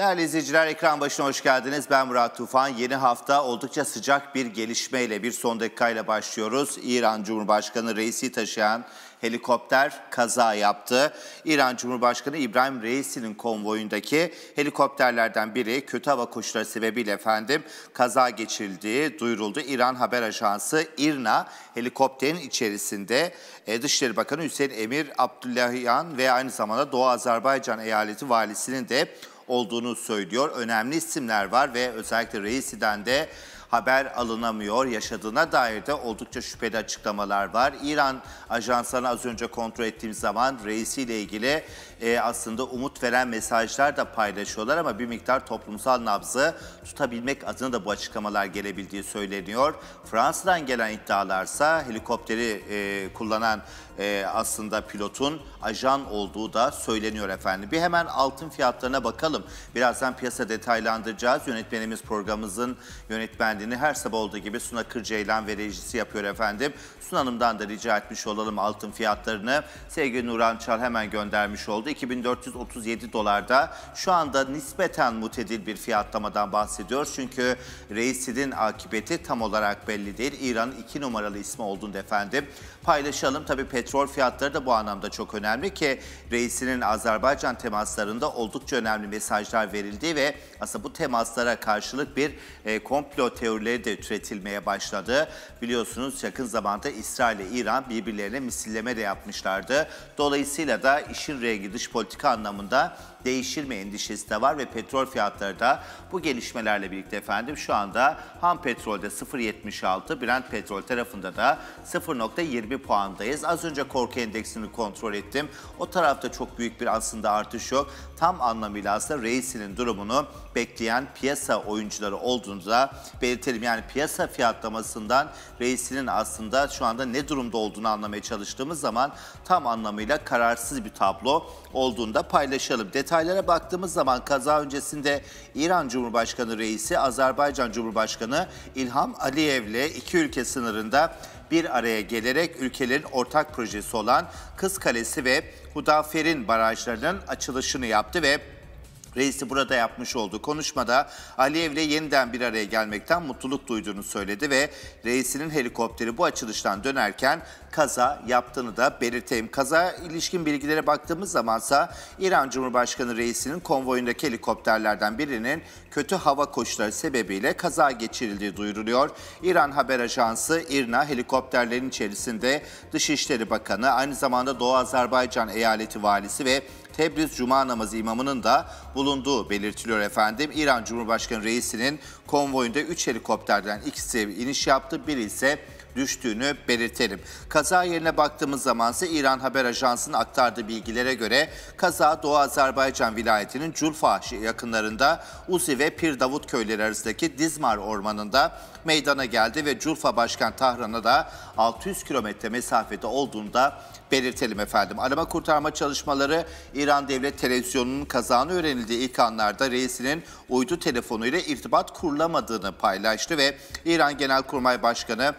Değerli izleyiciler ekran başına hoş geldiniz. Ben Murat Tufan. Yeni hafta oldukça sıcak bir gelişmeyle bir son dakikayla başlıyoruz. İran Cumhurbaşkanı reisi taşıyan helikopter kaza yaptı. İran Cumhurbaşkanı İbrahim Reis'in konvoyundaki helikopterlerden biri kötü hava koşulları sebebiyle efendim kaza geçirildiği duyuruldu. İran haber ajansı İRNA helikopterin içerisinde e, Dışişleri Bakanı Hüseyin Emir Abdullahiyan ve aynı zamanda Doğu Azerbaycan Eyaleti Valisi'nin de olduğunu söylüyor. Önemli isimler var ve özellikle Reisi'den de haber alınamıyor. Yaşadığına dair de oldukça şüpheli açıklamalar var. İran ajanslarını az önce kontrol ettiğim zaman reisiyle ilgili e, aslında umut veren mesajlar da paylaşıyorlar ama bir miktar toplumsal nabzı tutabilmek adına da bu açıklamalar gelebildiği söyleniyor. Fransa'dan gelen iddialarsa helikopteri e, kullanan e, aslında pilotun ajan olduğu da söyleniyor efendim. Bir hemen altın fiyatlarına bakalım. Birazdan piyasa detaylandıracağız. Yönetmenimiz programımızın yönetmenliğini her sabah olduğu gibi Suna Kırceylan ve rejisi yapıyor efendim. Suna Hanım'dan da rica etmiş olalım altın fiyatlarını. Sevgili Nuran Çal hemen göndermiş oldu. 2437 dolarda şu anda nispeten mutedil bir fiyatlamadan bahsediyor. Çünkü reisinin akıbeti tam olarak belli değil. İran iki numaralı ismi olduğunda efendim. Paylaşalım. Tabii petrol fiyatları da bu anlamda çok önemli ki reisinin Azerbaycan temaslarında oldukça önemli mesajlar verildi ve aslında bu temaslara karşılık bir e, komplo teorileri de üretilmeye başladı. Biliyorsunuz yakın zamanda İsrail ile İran birbirlerine misilleme de yapmışlardı. Dolayısıyla da işin rengi dış politika anlamında değişir mi endişesi de var ve petrol fiyatları da bu gelişmelerle birlikte efendim şu anda ham petrolde 0.76, Brent petrol tarafında da 0.20 puandayız. Az önce korku endeksini kontrol ettim. O tarafta çok büyük bir aslında artış yok. Tam anlamıyla aslında reisinin durumunu bekleyen piyasa oyuncuları olduğunu da belirtelim. Yani piyasa fiyatlamasından reisinin aslında şu anda ne durumda olduğunu anlamaya çalıştığımız zaman tam anlamıyla kararsız bir tablo olduğunu da paylaşalım. Detay detaylara baktığımız zaman kaza öncesinde İran Cumhurbaşkanı Reisi Azerbaycan Cumhurbaşkanı İlham Aliyev'le iki ülke sınırında bir araya gelerek ülkelerin ortak projesi olan Kız Kalesi ve Hudafer'in barajlarının açılışını yaptı ve Reisi burada yapmış olduğu konuşmada Aliyev'le yeniden bir araya gelmekten mutluluk duyduğunu söyledi ve reisinin helikopteri bu açılıştan dönerken kaza yaptığını da belirteyim. Kaza ilişkin bilgilere baktığımız zamansa İran Cumhurbaşkanı reisinin konvoyundaki helikopterlerden birinin kötü hava koşulları sebebiyle kaza geçirildiği duyuruluyor. İran haber ajansı İRNA helikopterlerin içerisinde Dışişleri Bakanı aynı zamanda Doğu Azerbaycan Eyaleti Valisi ve Tebriz Cuma namazı imamının da bulunduğu belirtiliyor efendim. İran Cumhurbaşkanı reisinin konvoyunda 3 helikopterden ikisi iniş yaptı, biri ise düştüğünü belirtelim. Kaza yerine baktığımız zaman ise İran Haber Ajansı'nın aktardığı bilgilere göre kaza Doğu Azerbaycan vilayetinin Culfaş yakınlarında Uzi ve Pir Davut köyleri arasındaki Dizmar ormanında meydana geldi ve Culfa başkent Tahran'a da 600 kilometre mesafede olduğunda belirtelim efendim. Arama kurtarma çalışmaları İran Devlet Televizyonu'nun kazanı öğrenildiği ilk anlarda reisinin uydu telefonuyla irtibat kurulamadığını paylaştı ve İran Genelkurmay Başkanı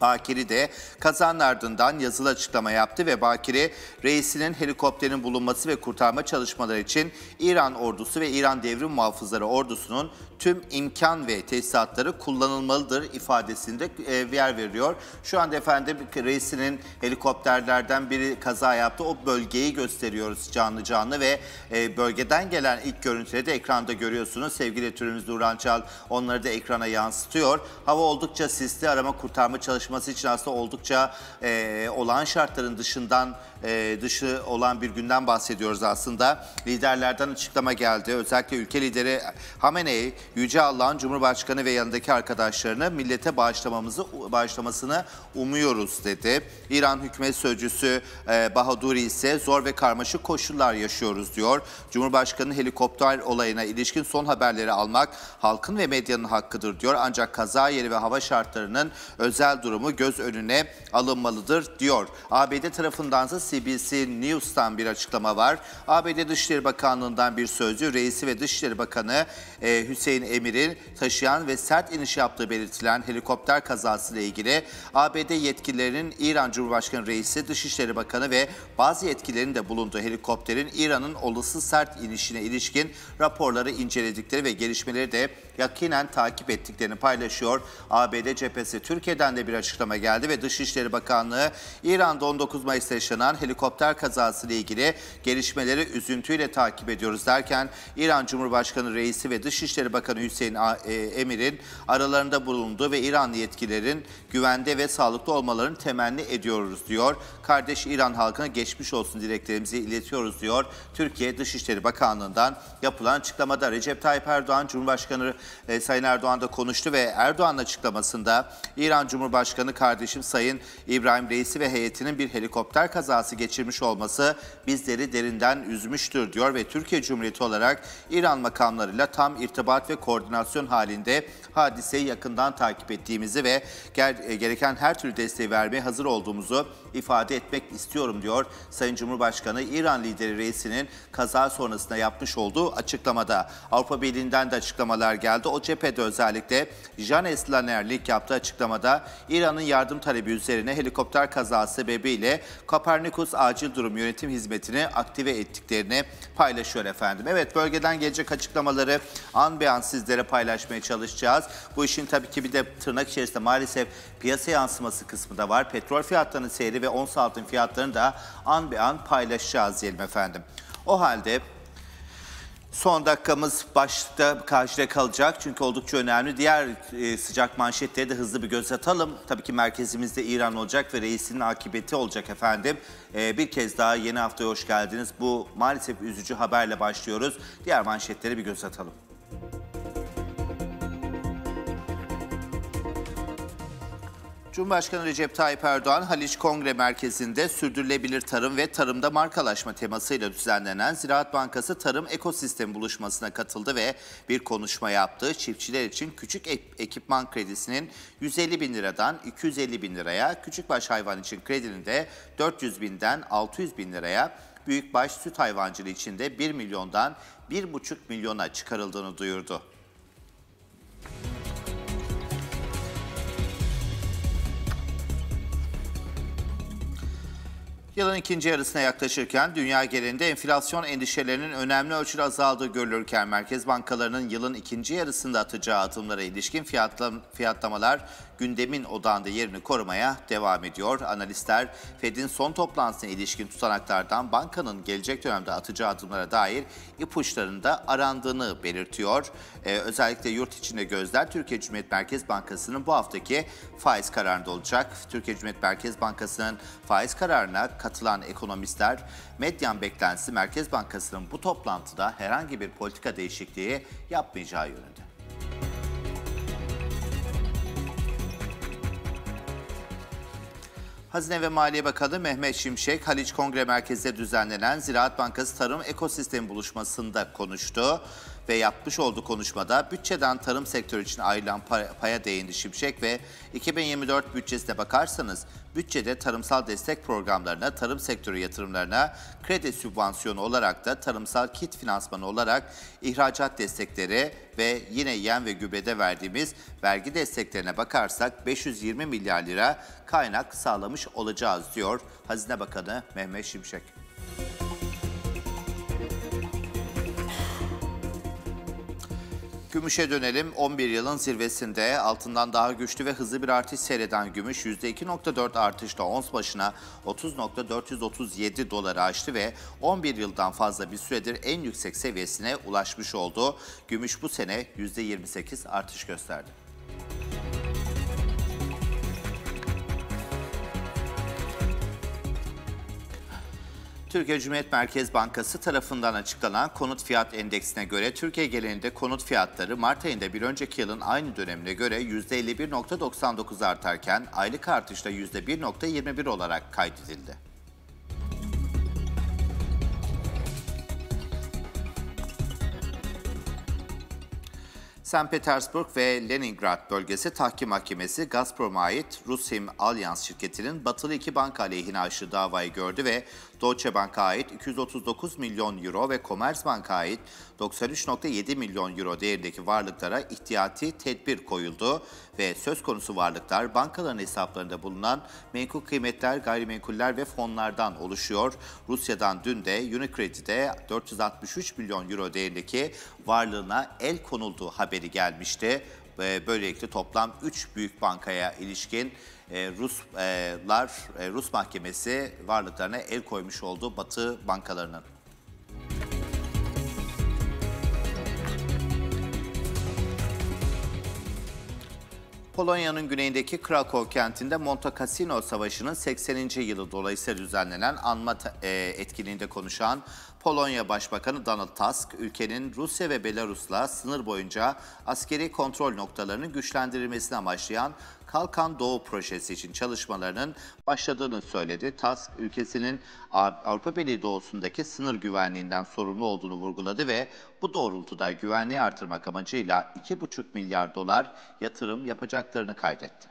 Bakiri de kazanın ardından yazılı açıklama yaptı ve Bakiri reisinin helikopterin bulunması ve kurtarma çalışmaları için İran ordusu ve İran devrim muhafızları ordusunun tüm imkan ve tesisatları kullanılmalıdır ifadesinde e, yer veriyor. Şu anda efendim reisinin helikopterlerden biri kaza yaptı. O bölgeyi gösteriyoruz canlı canlı ve e, bölgeden gelen ilk görüntüleri de ekranda görüyorsunuz. Sevgili türümüz Duran Çal onları da ekrana yansıtıyor. Hava oldukça sisli arama kurtarma çalışmaları çalışması için aslında oldukça e, olağan şartların dışından e, dışı olan bir günden bahsediyoruz aslında. Liderlerden açıklama geldi. Özellikle ülke lideri Hamenei, Yüce Allah'ın Cumhurbaşkanı ve yanındaki arkadaşlarını millete bağışlamamızı bağışlamasını umuyoruz dedi. İran hükümet sözcüsü e, Bahaduri ise zor ve karmaşık koşullar yaşıyoruz diyor. Cumhurbaşkanı helikopter olayına ilişkin son haberleri almak halkın ve medyanın hakkıdır diyor. Ancak kaza yeri ve hava şartlarının özel durumu göz önüne alınmalıdır diyor. ABD tarafındansa CBS News'tan bir açıklama var. ABD Dışişleri Bakanlığı'ndan bir sözcü, reisi ve Dışişleri Bakanı e, Hüseyin Emir'in taşıyan ve sert iniş yaptığı belirtilen helikopter kazası ile ilgili ABD yetkililerinin İran Cumhurbaşkanı Reisi, Dışişleri Bakanı ve bazı yetkililerin de bulunduğu helikopterin İran'ın olası sert inişine ilişkin raporları inceledikleri ve gelişmeleri de yakinen takip ettiklerini paylaşıyor. ABD cephesi Türkiye'den de bir açıklama geldi ve Dışişleri Bakanlığı İran'da 19 Mayıs'ta yaşanan helikopter kazası ile ilgili gelişmeleri üzüntüyle takip ediyoruz derken İran Cumhurbaşkanı Reisi ve Dışişleri Bakanı Hüseyin e, Emir'in aralarında bulunduğu ve İranlı yetkililerin güvende ve sağlıklı olmalarını temenni ediyoruz diyor. Kardeş İran halkına geçmiş olsun dileklerimizi iletiyoruz diyor. Türkiye Dışişleri Bakanlığı'ndan yapılan açıklamada Recep Tayyip Erdoğan Cumhurbaşkanı e, Sayın Erdoğan da konuştu ve Erdoğan'ın açıklamasında İran Cumhurbaşkanı kardeşim Sayın İbrahim Reisi ve heyetinin bir helikopter kazası kazası geçirmiş olması bizleri derinden üzmüştür diyor ve Türkiye Cumhuriyeti olarak İran makamlarıyla tam irtibat ve koordinasyon halinde hadiseyi yakından takip ettiğimizi ve e, gereken her türlü desteği vermeye hazır olduğumuzu ifade etmek istiyorum diyor Sayın Cumhurbaşkanı İran lideri reisinin kaza sonrasında yapmış olduğu açıklamada. Avrupa Birliği'nden de açıklamalar geldi. O cephede özellikle Janes Lanerlik yaptığı açıklamada İran'ın yardım talebi üzerine helikopter kazası sebebiyle Kopernik Beykoz Acil Durum Yönetim Hizmeti'ni aktive ettiklerini paylaşıyor efendim. Evet bölgeden gelecek açıklamaları an be an sizlere paylaşmaya çalışacağız. Bu işin tabii ki bir de tırnak içerisinde maalesef piyasa yansıması kısmı da var. Petrol fiyatlarının seyri ve ons altın fiyatlarını da an be an paylaşacağız diyelim efendim. O halde Son dakikamız başta karşıda kalacak çünkü oldukça önemli. Diğer e, sıcak manşetlere de hızlı bir göz atalım. Tabii ki merkezimizde İran olacak ve reisinin akıbeti olacak efendim. Ee, bir kez daha yeni haftaya hoş geldiniz. Bu maalesef üzücü haberle başlıyoruz. Diğer manşetlere bir göz atalım. Cumhurbaşkanı Recep Tayyip Erdoğan, Haliç Kongre Merkezi'nde sürdürülebilir tarım ve tarımda markalaşma temasıyla düzenlenen Ziraat Bankası Tarım Ekosistem Buluşması'na katıldı ve bir konuşma yaptı. Çiftçiler için küçük ekipman kredisinin 150 bin liradan 250 bin liraya, küçük baş hayvan için kredinin de 400 binden 600 bin liraya, büyük baş süt hayvancılığı için de 1 milyondan 1,5 milyona çıkarıldığını duyurdu. Yılın ikinci yarısına yaklaşırken dünya genelinde enflasyon endişelerinin önemli ölçüde azaldığı görülürken merkez bankalarının yılın ikinci yarısında atacağı adımlara ilişkin fiyatlamalar gündemin odağında yerini korumaya devam ediyor. Analistler Fed'in son toplantısına ilişkin tutanaklardan bankanın gelecek dönemde atacağı adımlara dair ipuçlarında arandığını belirtiyor. Ee, özellikle yurt içinde gözler Türkiye Cumhuriyet Merkez Bankası'nın bu haftaki faiz kararında olacak. Türkiye Cumhuriyet Merkez Bankası'nın faiz kararına katılan ekonomistler medyan beklentisi Merkez Bankası'nın bu toplantıda herhangi bir politika değişikliği yapmayacağı yönünde. Hazine ve Maliye Bakanı Mehmet Şimşek, Haliç Kongre Merkezi'nde düzenlenen Ziraat Bankası Tarım Ekosistem Buluşması'nda konuştu ve yapmış olduğu konuşmada bütçeden tarım sektörü için ayrılan paya değindi Şimşek ve 2024 bütçesine bakarsanız bütçede tarımsal destek programlarına, tarım sektörü yatırımlarına, kredi sübvansiyonu olarak da tarımsal kit finansmanı olarak ihracat destekleri ve yine yem ve gübrede verdiğimiz vergi desteklerine bakarsak 520 milyar lira kaynak sağlamış olacağız diyor Hazine Bakanı Mehmet Şimşek. Gümüşe dönelim. 11 yılın zirvesinde altından daha güçlü ve hızlı bir artış seyreden gümüş %2.4 artışla ons başına 30.437 doları aştı ve 11 yıldan fazla bir süredir en yüksek seviyesine ulaşmış oldu. Gümüş bu sene %28 artış gösterdi. Türkiye Cumhuriyet Merkez Bankası tarafından açıklanan konut fiyat endeksine göre Türkiye genelinde konut fiyatları Mart ayında bir önceki yılın aynı dönemine göre %51.99 artarken aylık artışla %1.21 olarak kaydedildi. St. Petersburg ve Leningrad bölgesi tahkim mahkemesi Gazprom'a ait Rusim Alyans şirketinin batılı iki banka aleyhine aşırı davayı gördü ve Deutsche Bank'a ait 239 milyon euro ve Commerzbank'a ait 93.7 milyon euro değerindeki varlıklara ihtiyati tedbir koyuldu ve söz konusu varlıklar bankaların hesaplarında bulunan menkul kıymetler, gayrimenkuller ve fonlardan oluşuyor. Rusya'dan dün de Unicredit'e 463 milyon euro değerindeki varlığına el konulduğu haberi gelmişti. Böylelikle toplam 3 büyük bankaya ilişkin e, Ruslar e, Rus mahkemesi varlıklarına el koymuş oldu Batı bankalarının. Polonya'nın güneyindeki Krakow kentinde Monte Cassino Savaşı'nın 80. yılı dolayısıyla düzenlenen anma e, etkinliğinde konuşan Polonya Başbakanı Donald Tusk, ülkenin Rusya ve Belarus'la sınır boyunca askeri kontrol noktalarının güçlendirilmesini amaçlayan Kalkan Doğu projesi için çalışmalarının başladığını söyledi. TASK ülkesinin Avrupa Birliği doğusundaki sınır güvenliğinden sorumlu olduğunu vurguladı ve bu doğrultuda güvenliği artırmak amacıyla 2,5 milyar dolar yatırım yapacaklarını kaydetti.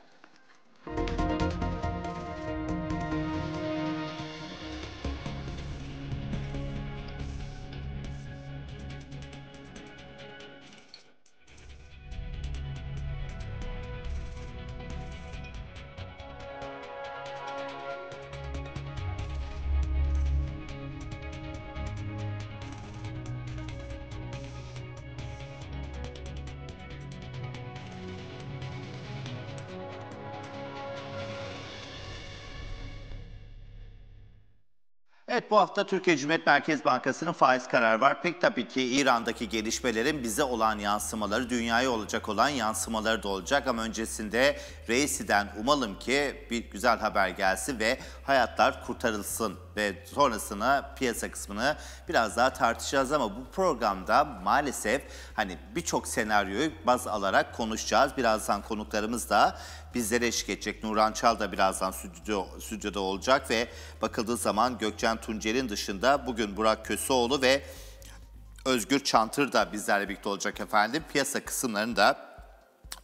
bu hafta Türkiye Cumhuriyet Merkez Bankası'nın faiz kararı var. Pek tabii ki İran'daki gelişmelerin bize olan yansımaları, dünyaya olacak olan yansımaları da olacak. Ama öncesinde Reisi'den umalım ki bir güzel haber gelsin ve hayatlar kurtarılsın ve sonrasını piyasa kısmını biraz daha tartışacağız ama bu programda maalesef hani birçok senaryoyu baz alarak konuşacağız. Birazdan konuklarımız da bizlere eşlik edecek. Nurhan Çal da birazdan stüdyo, stüdyoda olacak ve bakıldığı zaman Gökçen Tuncer'in dışında bugün Burak Köseoğlu ve Özgür Çantır da bizlerle birlikte olacak efendim. Piyasa kısımlarını da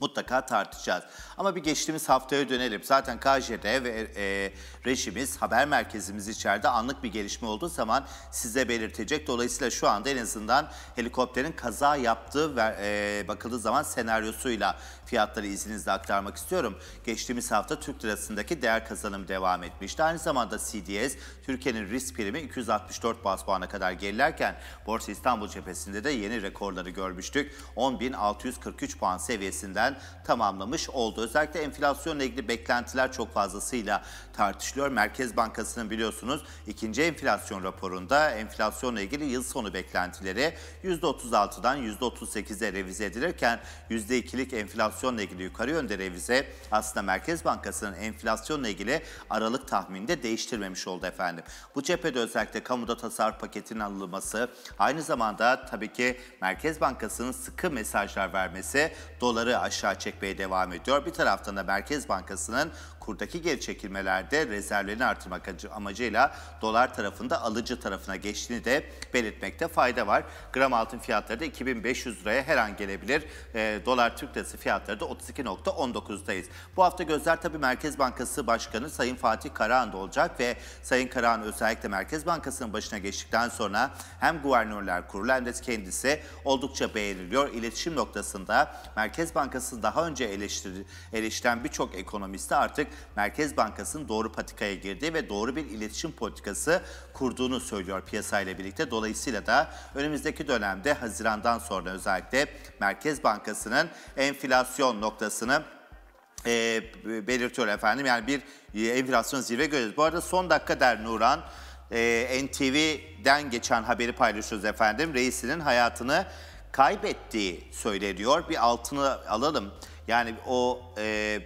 mutlaka tartışacağız. Ama bir geçtiğimiz haftaya dönelim. Zaten KJD ve e, e, rejimiz, haber merkezimiz içeride anlık bir gelişme olduğu zaman size belirtecek. Dolayısıyla şu anda en azından helikopterin kaza yaptığı ve e, bakıldığı zaman senaryosuyla Fiyatları izninizle aktarmak istiyorum. Geçtiğimiz hafta Türk lirasındaki değer kazanım devam etmişti. Aynı zamanda CDS Türkiye'nin risk primi 264 bas puana kadar gerilerken Borsa İstanbul cephesinde de yeni rekorları görmüştük. 10.643 puan seviyesinden tamamlamış oldu. Özellikle enflasyonla ilgili beklentiler çok fazlasıyla tartışılıyor. Merkez Bankası'nın biliyorsunuz ikinci enflasyon raporunda enflasyonla ilgili yıl sonu beklentileri %36'dan %38'e revize edilirken %2'lik enflasyon enflasyonla ilgili yukarı yönde revize aslında Merkez Bankası'nın enflasyonla ilgili aralık tahmininde değiştirmemiş oldu efendim. Bu cephede özellikle kamuda tasarruf paketinin alınması aynı zamanda tabii ki Merkez Bankası'nın sıkı mesajlar vermesi doları aşağı çekmeye devam ediyor. Bir taraftan da Merkez Bankası'nın kurdaki geri çekilmelerde rezervlerini artırmak amacıyla dolar tarafında alıcı tarafına geçtiğini de belirtmekte fayda var. Gram altın fiyatları da 2500 liraya her an gelebilir. E, dolar Türk lirası fiyatları da 32.19'dayız. Bu hafta gözler tabii Merkez Bankası Başkanı Sayın Fatih Karahan'da olacak ve Sayın Karahan özellikle Merkez Bankası'nın başına geçtikten sonra hem Guvernörler Kurulu hem de kendisi oldukça beğeniliyor. İletişim noktasında Merkez Bankası daha önce eleştir, eleştiren birçok ekonomisti artık Merkez Bankası'nın doğru patikaya girdiği ve doğru bir iletişim politikası kurduğunu söylüyor piyasayla birlikte. Dolayısıyla da önümüzdeki dönemde Haziran'dan sonra özellikle Merkez Bankası'nın enflasyon noktasını e, belirtiyor efendim. Yani bir e, enflasyon zirve görüyoruz. Bu arada son dakika der Nuran. E, NTV'den geçen haberi paylaşıyoruz efendim. Reisinin hayatını kaybettiği söyleniyor. Bir altını alalım. Yani o e,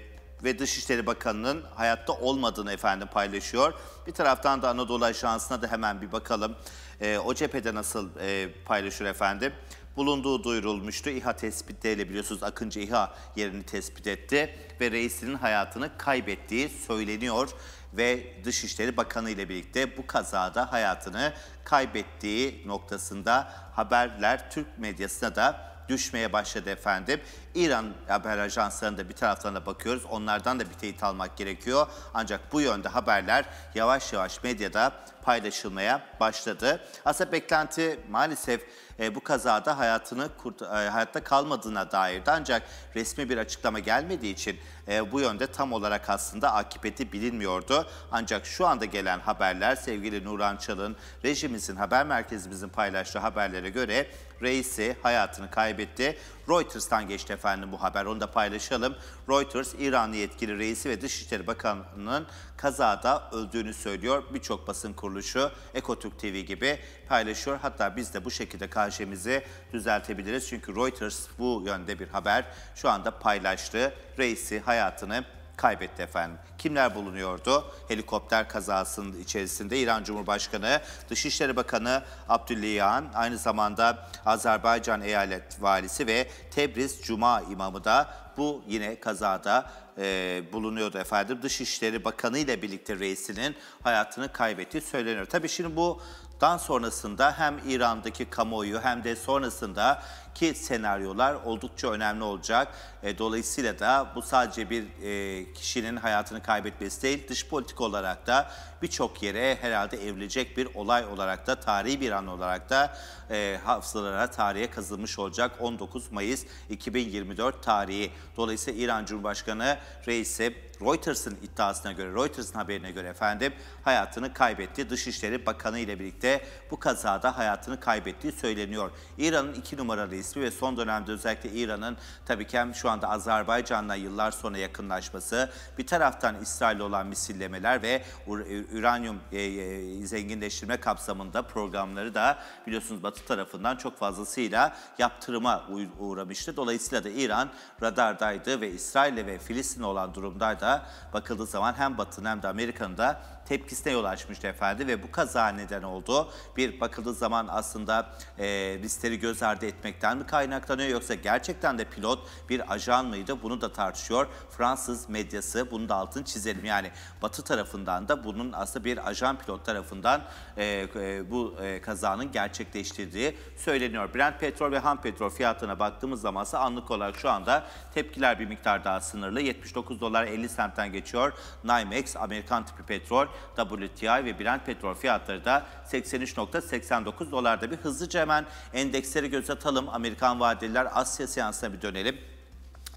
ve Dışişleri Bakanı'nın hayatta olmadığını efendim paylaşıyor. Bir taraftan da Anadolu Ajansı'na da hemen bir bakalım. E, o cephede nasıl e, paylaşıyor efendim? Bulunduğu duyurulmuştu. İHA tespitleriyle biliyorsunuz Akıncı İHA yerini tespit etti ve reisinin hayatını kaybettiği söyleniyor ve Dışişleri Bakanı ile birlikte bu kazada hayatını kaybettiği noktasında haberler Türk medyasına da düşmeye başladı efendim. İran haber ajanslarında bir taraftan da bakıyoruz. Onlardan da bir teyit almak gerekiyor. Ancak bu yönde haberler yavaş yavaş medyada paylaşılmaya başladı. Aslında beklenti maalesef e, bu kazada hayatını kurt e, hayatta kalmadığına dair ancak resmi bir açıklama gelmediği için e, bu yönde tam olarak aslında akıbeti bilinmiyordu. Ancak şu anda gelen haberler sevgili Nuran Çal'ın rejimimizin haber merkezimizin paylaştığı haberlere göre reisi hayatını kaybetti. Reuters'tan geçti efendim bu haber. Onu da paylaşalım. Reuters, İran yetkili reisi ve Dışişleri Bakanı'nın kazada öldüğünü söylüyor. Birçok basın kuruluşu Ekotürk TV gibi paylaşıyor. Hatta biz de bu şekilde karşımızı düzeltebiliriz. Çünkü Reuters bu yönde bir haber şu anda paylaştı. Reisi hayatını kaybetti efendim. Kimler bulunuyordu? Helikopter kazasının içerisinde İran Cumhurbaşkanı, Dışişleri Bakanı Abdüllihan, aynı zamanda Azerbaycan Eyalet Valisi ve Tebriz Cuma imamı da bu yine kazada e, bulunuyordu efendim. Dışişleri Bakanı ile birlikte reisinin hayatını kaybettiği söyleniyor. Tabii şimdi bu Dan sonrasında hem İran'daki kamuoyu hem de sonrasında ki senaryolar oldukça önemli olacak. E, dolayısıyla da bu sadece bir e, kişinin hayatını kaybetmesi değil, dış politik olarak da birçok yere herhalde evrilecek bir olay olarak da, tarihi bir an olarak da e, hafızalara, tarihe kazılmış olacak 19 Mayıs 2024 tarihi. Dolayısıyla İran Cumhurbaşkanı reisi Reuters'ın iddiasına göre, Reuters'ın haberine göre efendim hayatını kaybetti. Dışişleri Bakanı ile birlikte bu kazada hayatını kaybettiği söyleniyor. İran'ın iki numaralı ismi ve son dönemde özellikle İran'ın tabii ki hem şu anda Azerbaycan'la yıllar sonra yakınlaşması, bir taraftan İsrail olan misillemeler ve e, uranyum e, e, zenginleştirme kapsamında programları da biliyorsunuz Batı tarafından çok fazlasıyla yaptırıma uğramıştı. Dolayısıyla da İran radardaydı ve İsrail'le ve Filistin olan durumda da bakıldığı zaman hem Batı'nın hem de Amerika'nın da tepkisine yol açmıştı efendim ve bu kaza neden oldu. Bir bakıldığı zaman aslında e, riskleri göz ardı etmekten gerçekten mi kaynaklanıyor yoksa gerçekten de pilot bir ajan mıydı? Bunu da tartışıyor Fransız medyası. Bunu da altını çizelim. Yani Batı tarafından da bunun aslında bir ajan pilot tarafından e, e, bu e, kazanın gerçekleştirdiği söyleniyor. Brent petrol ve ham petrol fiyatına baktığımız zaman ise anlık olarak şu anda tepkiler bir miktar daha sınırlı. 79 dolar 50 sentten geçiyor. NYMEX, Amerikan tipi petrol, WTI ve Brent petrol fiyatları da 83.89 dolarda bir hızlıca hemen endeksleri göz atalım. Amerika Amerikan vadeliler Asya seansına bir dönelim.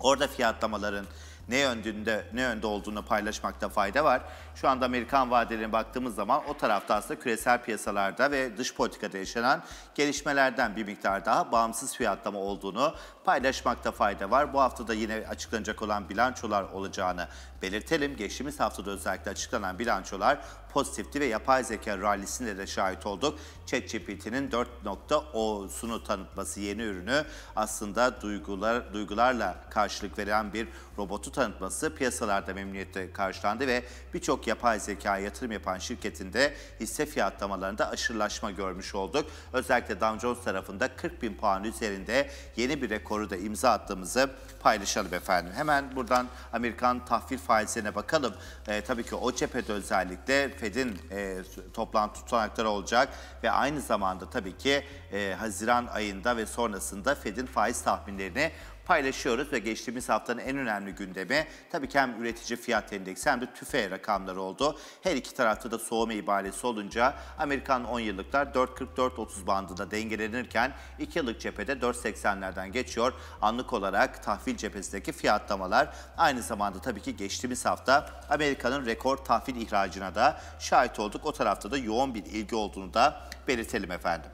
Orada fiyatlamaların ne yönde ne yönde olduğunu paylaşmakta fayda var. Şu anda Amerikan vadelerine baktığımız zaman o tarafta aslında küresel piyasalarda ve dış politikada yaşanan gelişmelerden bir miktar daha bağımsız fiyatlama olduğunu paylaşmakta fayda var. Bu hafta da yine açıklanacak olan bilançolar olacağını belirtelim. Geçtiğimiz haftada özellikle açıklanan bilançolar pozitifti ve yapay zeka rallisinde de şahit olduk. ChatGPT'nin 4.0'sunu tanıtması yeni ürünü aslında duygular, duygularla karşılık veren bir robotu tanıtması piyasalarda memnuniyetle karşılandı ve birçok yapay zeka yatırım yapan şirketinde hisse fiyatlamalarında aşırılaşma görmüş olduk. Özellikle Dow Jones tarafında 40 bin puan üzerinde yeni bir rekoru da imza attığımızı paylaşalım efendim. Hemen buradan Amerikan tahvil faizlerine bakalım. E, tabii ki o cephede özellikle Fed'in e, toplantı tutanakları olacak ve aynı zamanda tabii ki e, Haziran ayında ve sonrasında Fed'in faiz tahminlerini paylaşıyoruz ve geçtiğimiz haftanın en önemli gündemi tabii ki hem üretici fiyat endeksi hem de tüfe rakamları oldu. Her iki tarafta da soğuma ibaresi olunca Amerikan 10 yıllıklar 4.44-30 bandında dengelenirken 2 yıllık cephede 4.80'lerden geçiyor. Anlık olarak tahvil cephesindeki fiyatlamalar aynı zamanda tabii ki geçtiğimiz hafta Amerika'nın rekor tahvil ihracına da şahit olduk. O tarafta da yoğun bir ilgi olduğunu da belirtelim efendim.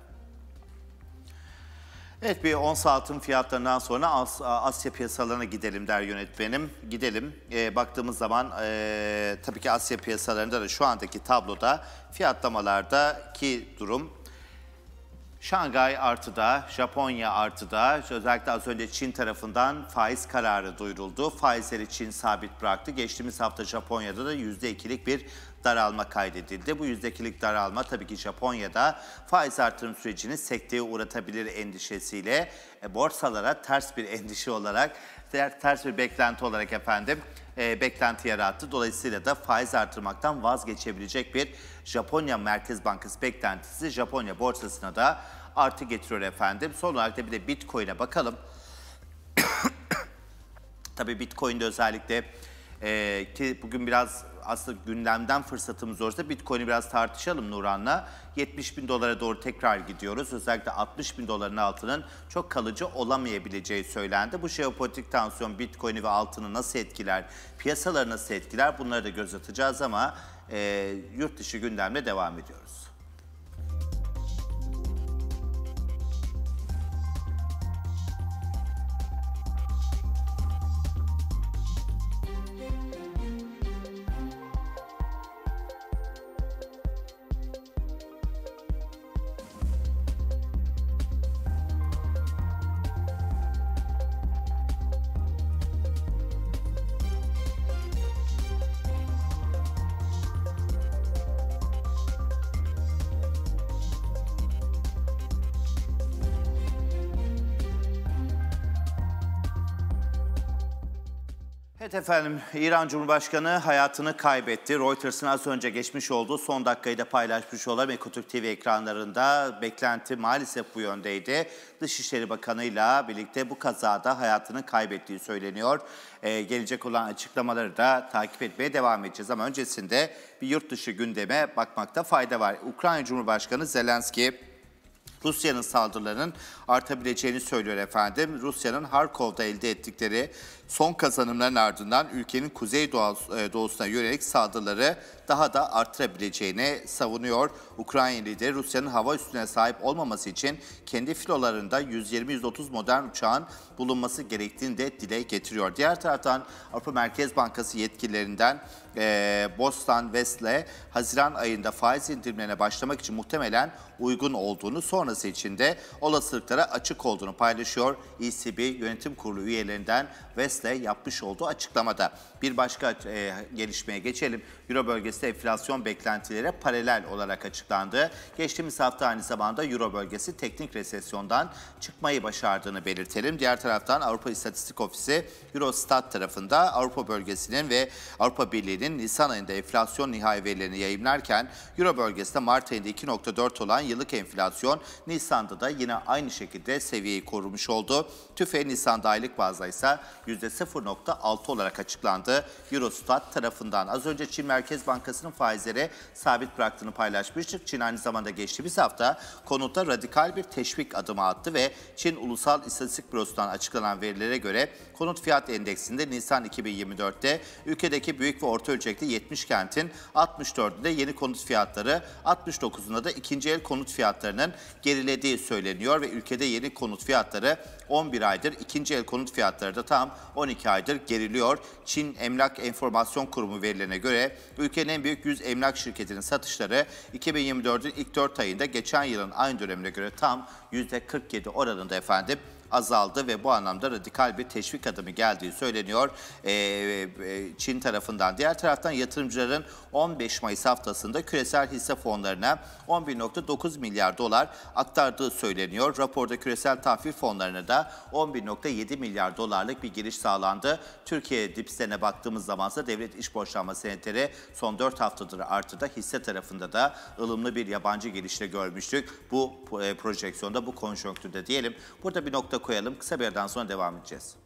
Evet bir 10 saatin fiyatlarından sonra As Asya piyasalarına gidelim der yönetmenim. Gidelim. E, baktığımız zaman e, tabii ki Asya piyasalarında da şu andaki tabloda fiyatlamalardaki durum Şangay artıda, Japonya artıda, özellikle az önce Çin tarafından faiz kararı duyuruldu. Faizleri Çin sabit bıraktı. Geçtiğimiz hafta Japonya'da da %2'lik bir daralma kaydedildi. Bu yüzdekilik daralma tabii ki Japonya'da faiz artırım sürecini sekteye uğratabilir endişesiyle e, borsalara ters bir endişe olarak, ters bir beklenti olarak efendim e, beklenti yarattı. Dolayısıyla da faiz artırmaktan vazgeçebilecek bir Japonya Merkez Bankası beklentisi Japonya borsasına da artı getiriyor efendim. Son olarak da bir de Bitcoin'e bakalım. Tabii Bitcoin'de özellikle e, ki bugün biraz aslında gündemden fırsatımız olursa Bitcoin'i biraz tartışalım Nuran'la. 70 bin dolara doğru tekrar gidiyoruz. Özellikle 60 bin doların altının çok kalıcı olamayabileceği söylendi. Bu jeopolitik tansiyon Bitcoin'i ve altını nasıl etkiler, piyasaları nasıl etkiler bunları da göz atacağız ama e, yurt dışı gündemle devam ediyoruz. efendim, İran Cumhurbaşkanı hayatını kaybetti. Reuters'ın az önce geçmiş olduğu son dakikayı da paylaşmış olan Ekotürk TV ekranlarında beklenti maalesef bu yöndeydi. Dışişleri Bakanı ile birlikte bu kazada hayatını kaybettiği söyleniyor. Ee, gelecek olan açıklamaları da takip etmeye devam edeceğiz ama öncesinde bir yurt dışı gündeme bakmakta fayda var. Ukrayna Cumhurbaşkanı Zelenski Rusya'nın saldırılarının artabileceğini söylüyor efendim. Rusya'nın Harkov'da elde ettikleri Son kazanımların ardından ülkenin kuzey e, doğusuna yönelik saldırıları daha da arttırabileceğini savunuyor. Ukrayna lideri Rusya'nın hava üstüne sahip olmaması için kendi filolarında 120-130 modern uçağın bulunması gerektiğini de dile getiriyor. Diğer taraftan Avrupa Merkez Bankası yetkililerinden e, Boston Westle Haziran ayında faiz indirimlerine başlamak için muhtemelen uygun olduğunu sonrası için de olasılıklara açık olduğunu paylaşıyor. ECB yönetim kurulu üyelerinden Westle Efes'le yapmış olduğu açıklamada. Bir başka e, gelişmeye geçelim. Euro bölgesi enflasyon beklentilere paralel olarak açıklandı. Geçtiğimiz hafta aynı zamanda Euro bölgesi teknik resesyondan çıkmayı başardığını belirtelim. Diğer taraftan Avrupa İstatistik Ofisi Eurostat tarafında Avrupa bölgesinin ve Avrupa Birliği'nin Nisan ayında enflasyon nihai verilerini yayınlarken Euro bölgesinde Mart ayında 2.4 olan yıllık enflasyon Nisan'da da yine aynı şekilde seviyeyi korumuş oldu. TÜFE Nisan'da aylık bazda ise %0.6 olarak açıklandı. Eurostat tarafından az önce Çin Merkez Bankası'nın faizleri sabit bıraktığını paylaşmıştık. Çin aynı zamanda geçtiğimiz hafta konuta radikal bir teşvik adımı attı ve Çin Ulusal İstatistik Bürosu'ndan açıklanan verilere göre konut fiyat endeksinde Nisan 2024'te ülkedeki büyük ve orta ölçekli 70 kentin 64'ünde yeni konut fiyatları, 69'unda da ikinci el konut fiyatlarının gerilediği söyleniyor ve ülkede yeni konut fiyatları 11 aydır, ikinci el konut fiyatları da tam 12 aydır geriliyor. Çin Emlak Enformasyon Kurumu verilerine göre ülkenin en büyük 100 emlak şirketinin satışları 2024'ün ilk 4 ayında geçen yılın aynı dönemine göre tam %47 oranında efendim azaldı ve bu anlamda radikal bir teşvik adımı geldiği söyleniyor e, e Çin tarafından. Diğer taraftan yatırımcıların 15 Mayıs haftasında küresel hisse fonlarına 11.9 milyar dolar aktardığı söyleniyor. Raporda küresel tahvil fonlarına da 11.7 milyar dolarlık bir giriş sağlandı. Türkiye dipsene baktığımız zaman ise devlet iş borçlanma senetleri son 4 haftadır artıda hisse tarafında da ılımlı bir yabancı girişle görmüştük. Bu e, projeksiyonda bu konjonktürde diyelim. Burada bir nokta koyalım. Kısa bir yerden sonra devam edeceğiz.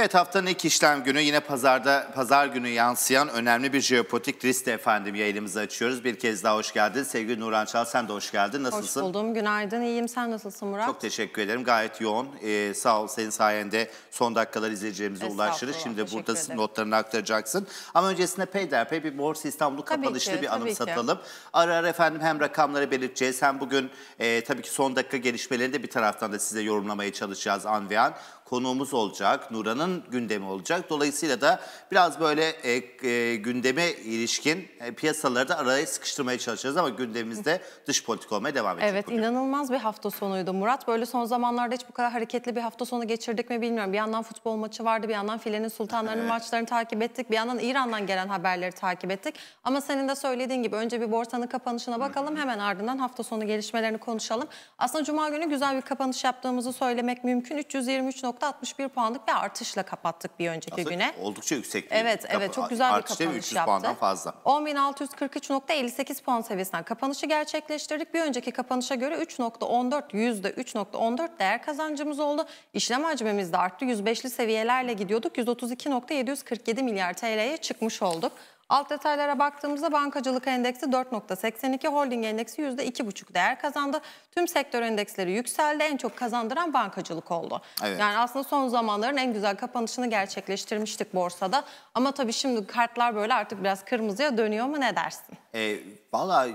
Evet haftanın ilk işlem günü yine pazarda pazar günü yansıyan önemli bir jeopolitik risk de efendim yayınımızı açıyoruz. Bir kez daha hoş geldin. Sevgili Nurhan Çal sen de hoş geldin. Nasılsın? Hoş buldum. Günaydın. iyiyim Sen nasılsın Murat? Çok teşekkür ederim. Gayet yoğun. Ee, sağ ol. Senin sayende son dakikalar izleyicilerimize ulaşırız. Şimdi buradasın ederim. notlarını aktaracaksın. Ama öncesinde peyderpey bir Borsa İstanbul'u kapanışlı ki, bir anımsatalım. Ki. Ara ara efendim hem rakamları belirteceğiz hem bugün e, tabii ki son dakika gelişmelerini de bir taraftan da size yorumlamaya çalışacağız an ve an. Konuğumuz olacak. Nurhan'ın Başkanı'nın gündemi olacak. Dolayısıyla da biraz böyle e, e, gündeme ilişkin e, piyasaları da araya sıkıştırmaya çalışacağız ama gündemimizde dış politika olmaya devam edecek. Evet bugün. inanılmaz bir hafta sonuydu Murat. Böyle son zamanlarda hiç bu kadar hareketli bir hafta sonu geçirdik mi bilmiyorum. Bir yandan futbol maçı vardı, bir yandan filenin sultanlarının evet. maçlarını takip ettik. Bir yandan İran'dan gelen haberleri takip ettik. Ama senin de söylediğin gibi önce bir borsanın kapanışına bakalım. Hemen ardından hafta sonu gelişmelerini konuşalım. Aslında Cuma günü güzel bir kapanış yaptığımızı söylemek mümkün. 323.61 puanlık bir artışla artışla kapattık bir önceki Aslında güne. Oldukça yüksek bir Evet, kapa- evet çok güzel bir kapanış yaptı. fazla. 10.643.58 puan seviyesinden kapanışı gerçekleştirdik. Bir önceki kapanışa göre 3.14 yüzde 3.14 değer kazancımız oldu. İşlem hacmimiz de arttı. 105'li seviyelerle gidiyorduk. 132.747 milyar TL'ye çıkmış olduk. Alt detaylara baktığımızda bankacılık endeksi 4.82, holding endeksi %2.5 değer kazandı. Tüm sektör endeksleri yükseldi. En çok kazandıran bankacılık oldu. Evet. Yani aslında son zamanların en güzel kapanışını gerçekleştirmiştik borsada. Ama tabii şimdi kartlar böyle artık biraz kırmızıya dönüyor mu ne dersin? E, Valla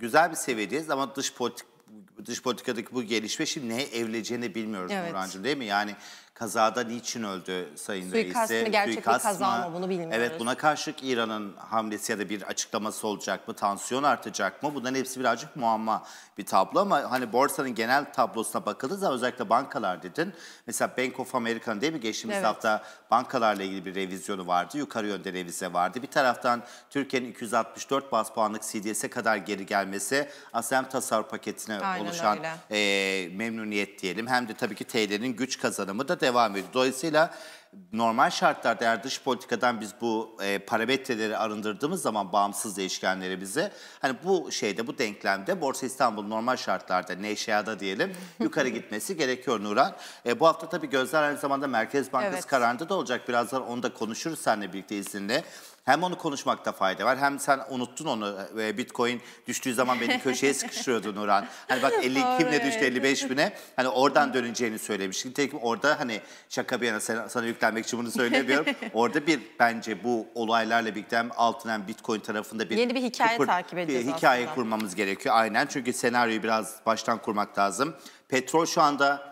güzel bir seviyedeyiz ama dış politik dış politikadaki bu gelişme şimdi neye evleneceğini bilmiyoruz evet. Nurhan'cığım değil mi? Yani kazada niçin öldü Sayın Suikast Reis'i? Suikast mı gerçek Suikast bir kaza mı bunu bilmiyoruz. Evet buna karşılık İran'ın hamlesi ya da bir açıklaması olacak mı? Tansiyon artacak mı? Bunların hepsi birazcık muamma bir tablo ama hani borsanın genel tablosuna bakıldığı zaman özellikle bankalar dedin. Mesela Bank of America'nın değil mi? Geçtiğimiz evet. hafta bankalarla ilgili bir revizyonu vardı. Yukarı yönde revize vardı. Bir taraftan Türkiye'nin 264 bas puanlık CDS'e kadar geri gelmesi aslında hem tasarruf paketine Aynen oluşan e, memnuniyet diyelim hem de tabii ki TL'nin güç kazanımı da devam devam ediyor. Dolayısıyla normal şartlarda eğer dış politikadan biz bu e, parametreleri arındırdığımız zaman bağımsız değişkenleri bize hani bu şeyde bu denklemde Borsa İstanbul normal şartlarda neşeyada diyelim yukarı gitmesi gerekiyor Nurhan. E, bu hafta tabii gözler aynı zamanda Merkez Bankası evet. kararında da olacak. Birazdan onu da konuşuruz seninle birlikte izinle. Hem onu konuşmakta fayda var hem sen unuttun onu. E, Bitcoin düştüğü zaman beni köşeye sıkıştırıyordu Nurhan. Hani bak 50 ne düştü 55 bine. Hani oradan döneceğini söylemiştin. Nitekim orada hani şaka bir yana sana, sana yüklenmek için bunu söylemiyorum. Orada bir bence bu olaylarla birlikte hem altın hem Bitcoin tarafında bir... Yeni bir hikaye kıpır, takip edeceğiz bir hikaye aslında. kurmamız gerekiyor aynen. Çünkü senaryoyu biraz baştan kurmak lazım. Petrol şu anda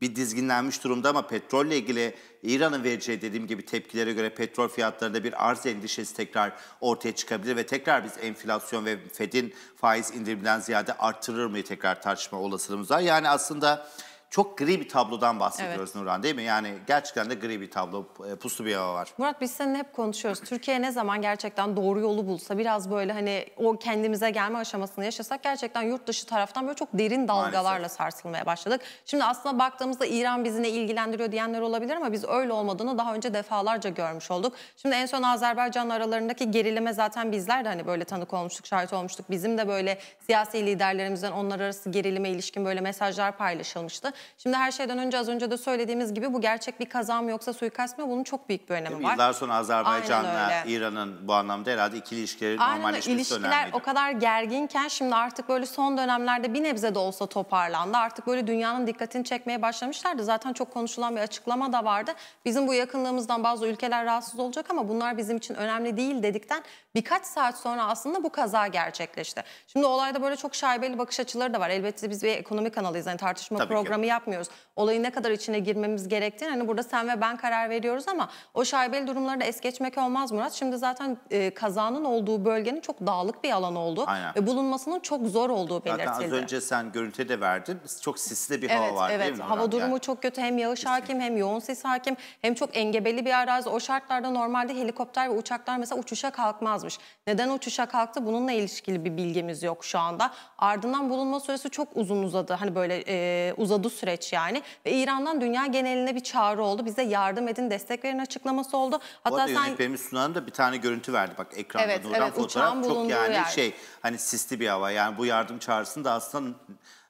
bir dizginlenmiş durumda ama petrolle ilgili İran'ın vereceği dediğim gibi tepkilere göre petrol fiyatlarında bir arz endişesi tekrar ortaya çıkabilir ve tekrar biz enflasyon ve Fed'in faiz indiriminden ziyade artırır mı tekrar tartışma olasılığımız var. Yani aslında çok gri bir tablodan bahsediyoruz evet. Nurhan değil mi? Yani gerçekten de gri bir tablo, e, puslu bir hava var. Murat biz seninle hep konuşuyoruz. Türkiye ne zaman gerçekten doğru yolu bulsa, biraz böyle hani o kendimize gelme aşamasını yaşasak gerçekten yurt dışı taraftan böyle çok derin dalgalarla Maalesef. sarsılmaya başladık. Şimdi aslında baktığımızda İran bizi ne ilgilendiriyor diyenler olabilir ama biz öyle olmadığını daha önce defalarca görmüş olduk. Şimdi en son Azerbaycan aralarındaki gerilime zaten bizler de hani böyle tanık olmuştuk, şahit olmuştuk. Bizim de böyle siyasi liderlerimizden onlar arası gerilime ilişkin böyle mesajlar paylaşılmıştı. Şimdi her şeyden önce az önce de söylediğimiz gibi bu gerçek bir kaza mı yoksa suikast mı bunun çok büyük bir önemi Değil var. Yıllar sonra Azerbaycan'la İran'ın bu anlamda herhalde ikili ilişkilerin Aynen normalleşmesi ilişkiler önemliydi. o kadar gerginken şimdi artık böyle son dönemlerde bir nebze de olsa toparlandı. Artık böyle dünyanın dikkatini çekmeye başlamışlardı. Zaten çok konuşulan bir açıklama da vardı. Bizim bu yakınlığımızdan bazı ülkeler rahatsız olacak ama bunlar bizim için önemli değil dedikten birkaç saat sonra aslında bu kaza gerçekleşti. Şimdi olayda böyle çok şaibeli bakış açıları da var. Elbette biz bir ekonomi kanalıyız. Yani tartışma Tabii programı ki yapmıyoruz. Olayı ne kadar içine girmemiz gerektiğini hani burada sen ve ben karar veriyoruz ama o şaibeli durumları da es geçmek olmaz Murat. Şimdi zaten e, kazanın olduğu bölgenin çok dağlık bir alan olduğu Aynen. ve bulunmasının çok zor olduğu belirtildi. Zaten az önce sen görüntü de verdin. Çok sisli bir evet, hava var evet. değil mi? Evet, hava durumu yani. çok kötü. Hem yağış Kesinlikle. hakim hem yoğun sis hakim hem çok engebeli bir arazi. O şartlarda normalde helikopter ve uçaklar mesela uçuşa kalkmazmış. Neden uçuşa kalktı? Bununla ilişkili bir bilgimiz yok şu anda. Ardından bulunma süresi çok uzun uzadı. Hani böyle e, uzadı süreç yani. Ve İran'dan dünya geneline bir çağrı oldu. Bize yardım edin, destek verin açıklaması oldu. Hatta sen... yönetmenimiz Sunan'ın da bir tane görüntü verdi. Bak ekranda evet, Nurhan evet, fotoğraf çok yani yer. şey hani sisli bir hava. Yani bu yardım çağrısında aslında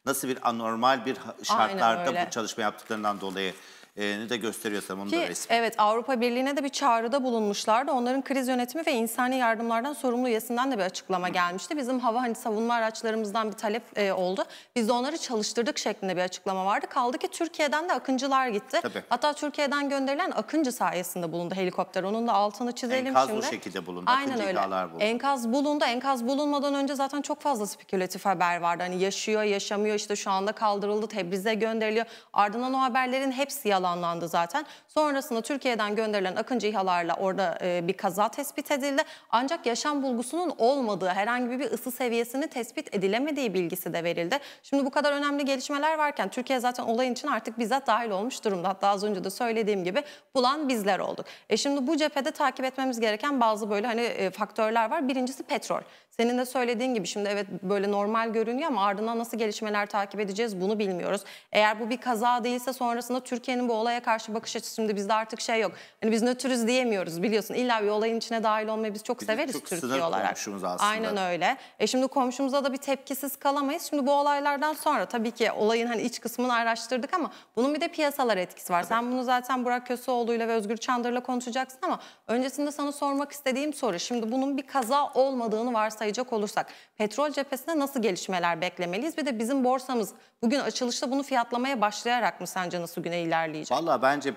nasıl bir anormal bir şartlarda bu çalışma yaptıklarından dolayı ne de gösteriyor sanırım da resmi. Evet Avrupa Birliği'ne de bir çağrıda bulunmuşlardı. Onların kriz yönetimi ve insani yardımlardan sorumlu üyesinden de bir açıklama gelmişti. Bizim hava hani savunma araçlarımızdan bir talep e, oldu. Biz de onları çalıştırdık şeklinde bir açıklama vardı. Kaldı ki Türkiye'den de akıncılar gitti. Tabii. Hatta Türkiye'den gönderilen akıncı sayesinde bulundu helikopter. Onun da altını çizelim enkaz şimdi. Enkaz bu şekilde bulundu. Aynen akıncı öyle. Bulundu. Enkaz bulundu. Enkaz bulunmadan önce zaten çok fazla spekülatif haber vardı. Hani yaşıyor, yaşamıyor işte şu anda kaldırıldı, Tebriz'e gönderiliyor. Ardından o haberlerin hepsi yalan alanlandı zaten. Sonrasında Türkiye'den gönderilen Akıncı İHA'larla orada e, bir kaza tespit edildi. Ancak yaşam bulgusunun olmadığı, herhangi bir ısı seviyesini tespit edilemediği bilgisi de verildi. Şimdi bu kadar önemli gelişmeler varken Türkiye zaten olayın için artık bizzat dahil olmuş durumda. Hatta az önce de söylediğim gibi bulan bizler olduk. E şimdi bu cephede takip etmemiz gereken bazı böyle hani e, faktörler var. Birincisi petrol. Senin de söylediğin gibi şimdi evet böyle normal görünüyor ama ardından nasıl gelişmeler takip edeceğiz bunu bilmiyoruz. Eğer bu bir kaza değilse sonrasında Türkiye'nin bu olaya karşı bakış açısında bizde artık şey yok. Hani biz nötrüz diyemiyoruz biliyorsun. İlla bir olayın içine dahil olmayı biz çok bir severiz çok Türkiye olarak. komşumuz aslında. Aynen öyle. E şimdi komşumuza da bir tepkisiz kalamayız. Şimdi bu olaylardan sonra tabii ki olayın hani iç kısmını araştırdık ama bunun bir de piyasalar etkisi var. Evet. Sen bunu zaten Burak Köseoğlu ile ve Özgür Çandır'la konuşacaksın ama öncesinde sana sormak istediğim soru. Şimdi bunun bir kaza olmadığını varsayacak olursak petrol cephesinde nasıl gelişmeler beklemeliyiz? Bir de bizim borsamız bugün açılışta bunu fiyatlamaya başlayarak mı sence nasıl güne ilerleyecek? sence? Valla bence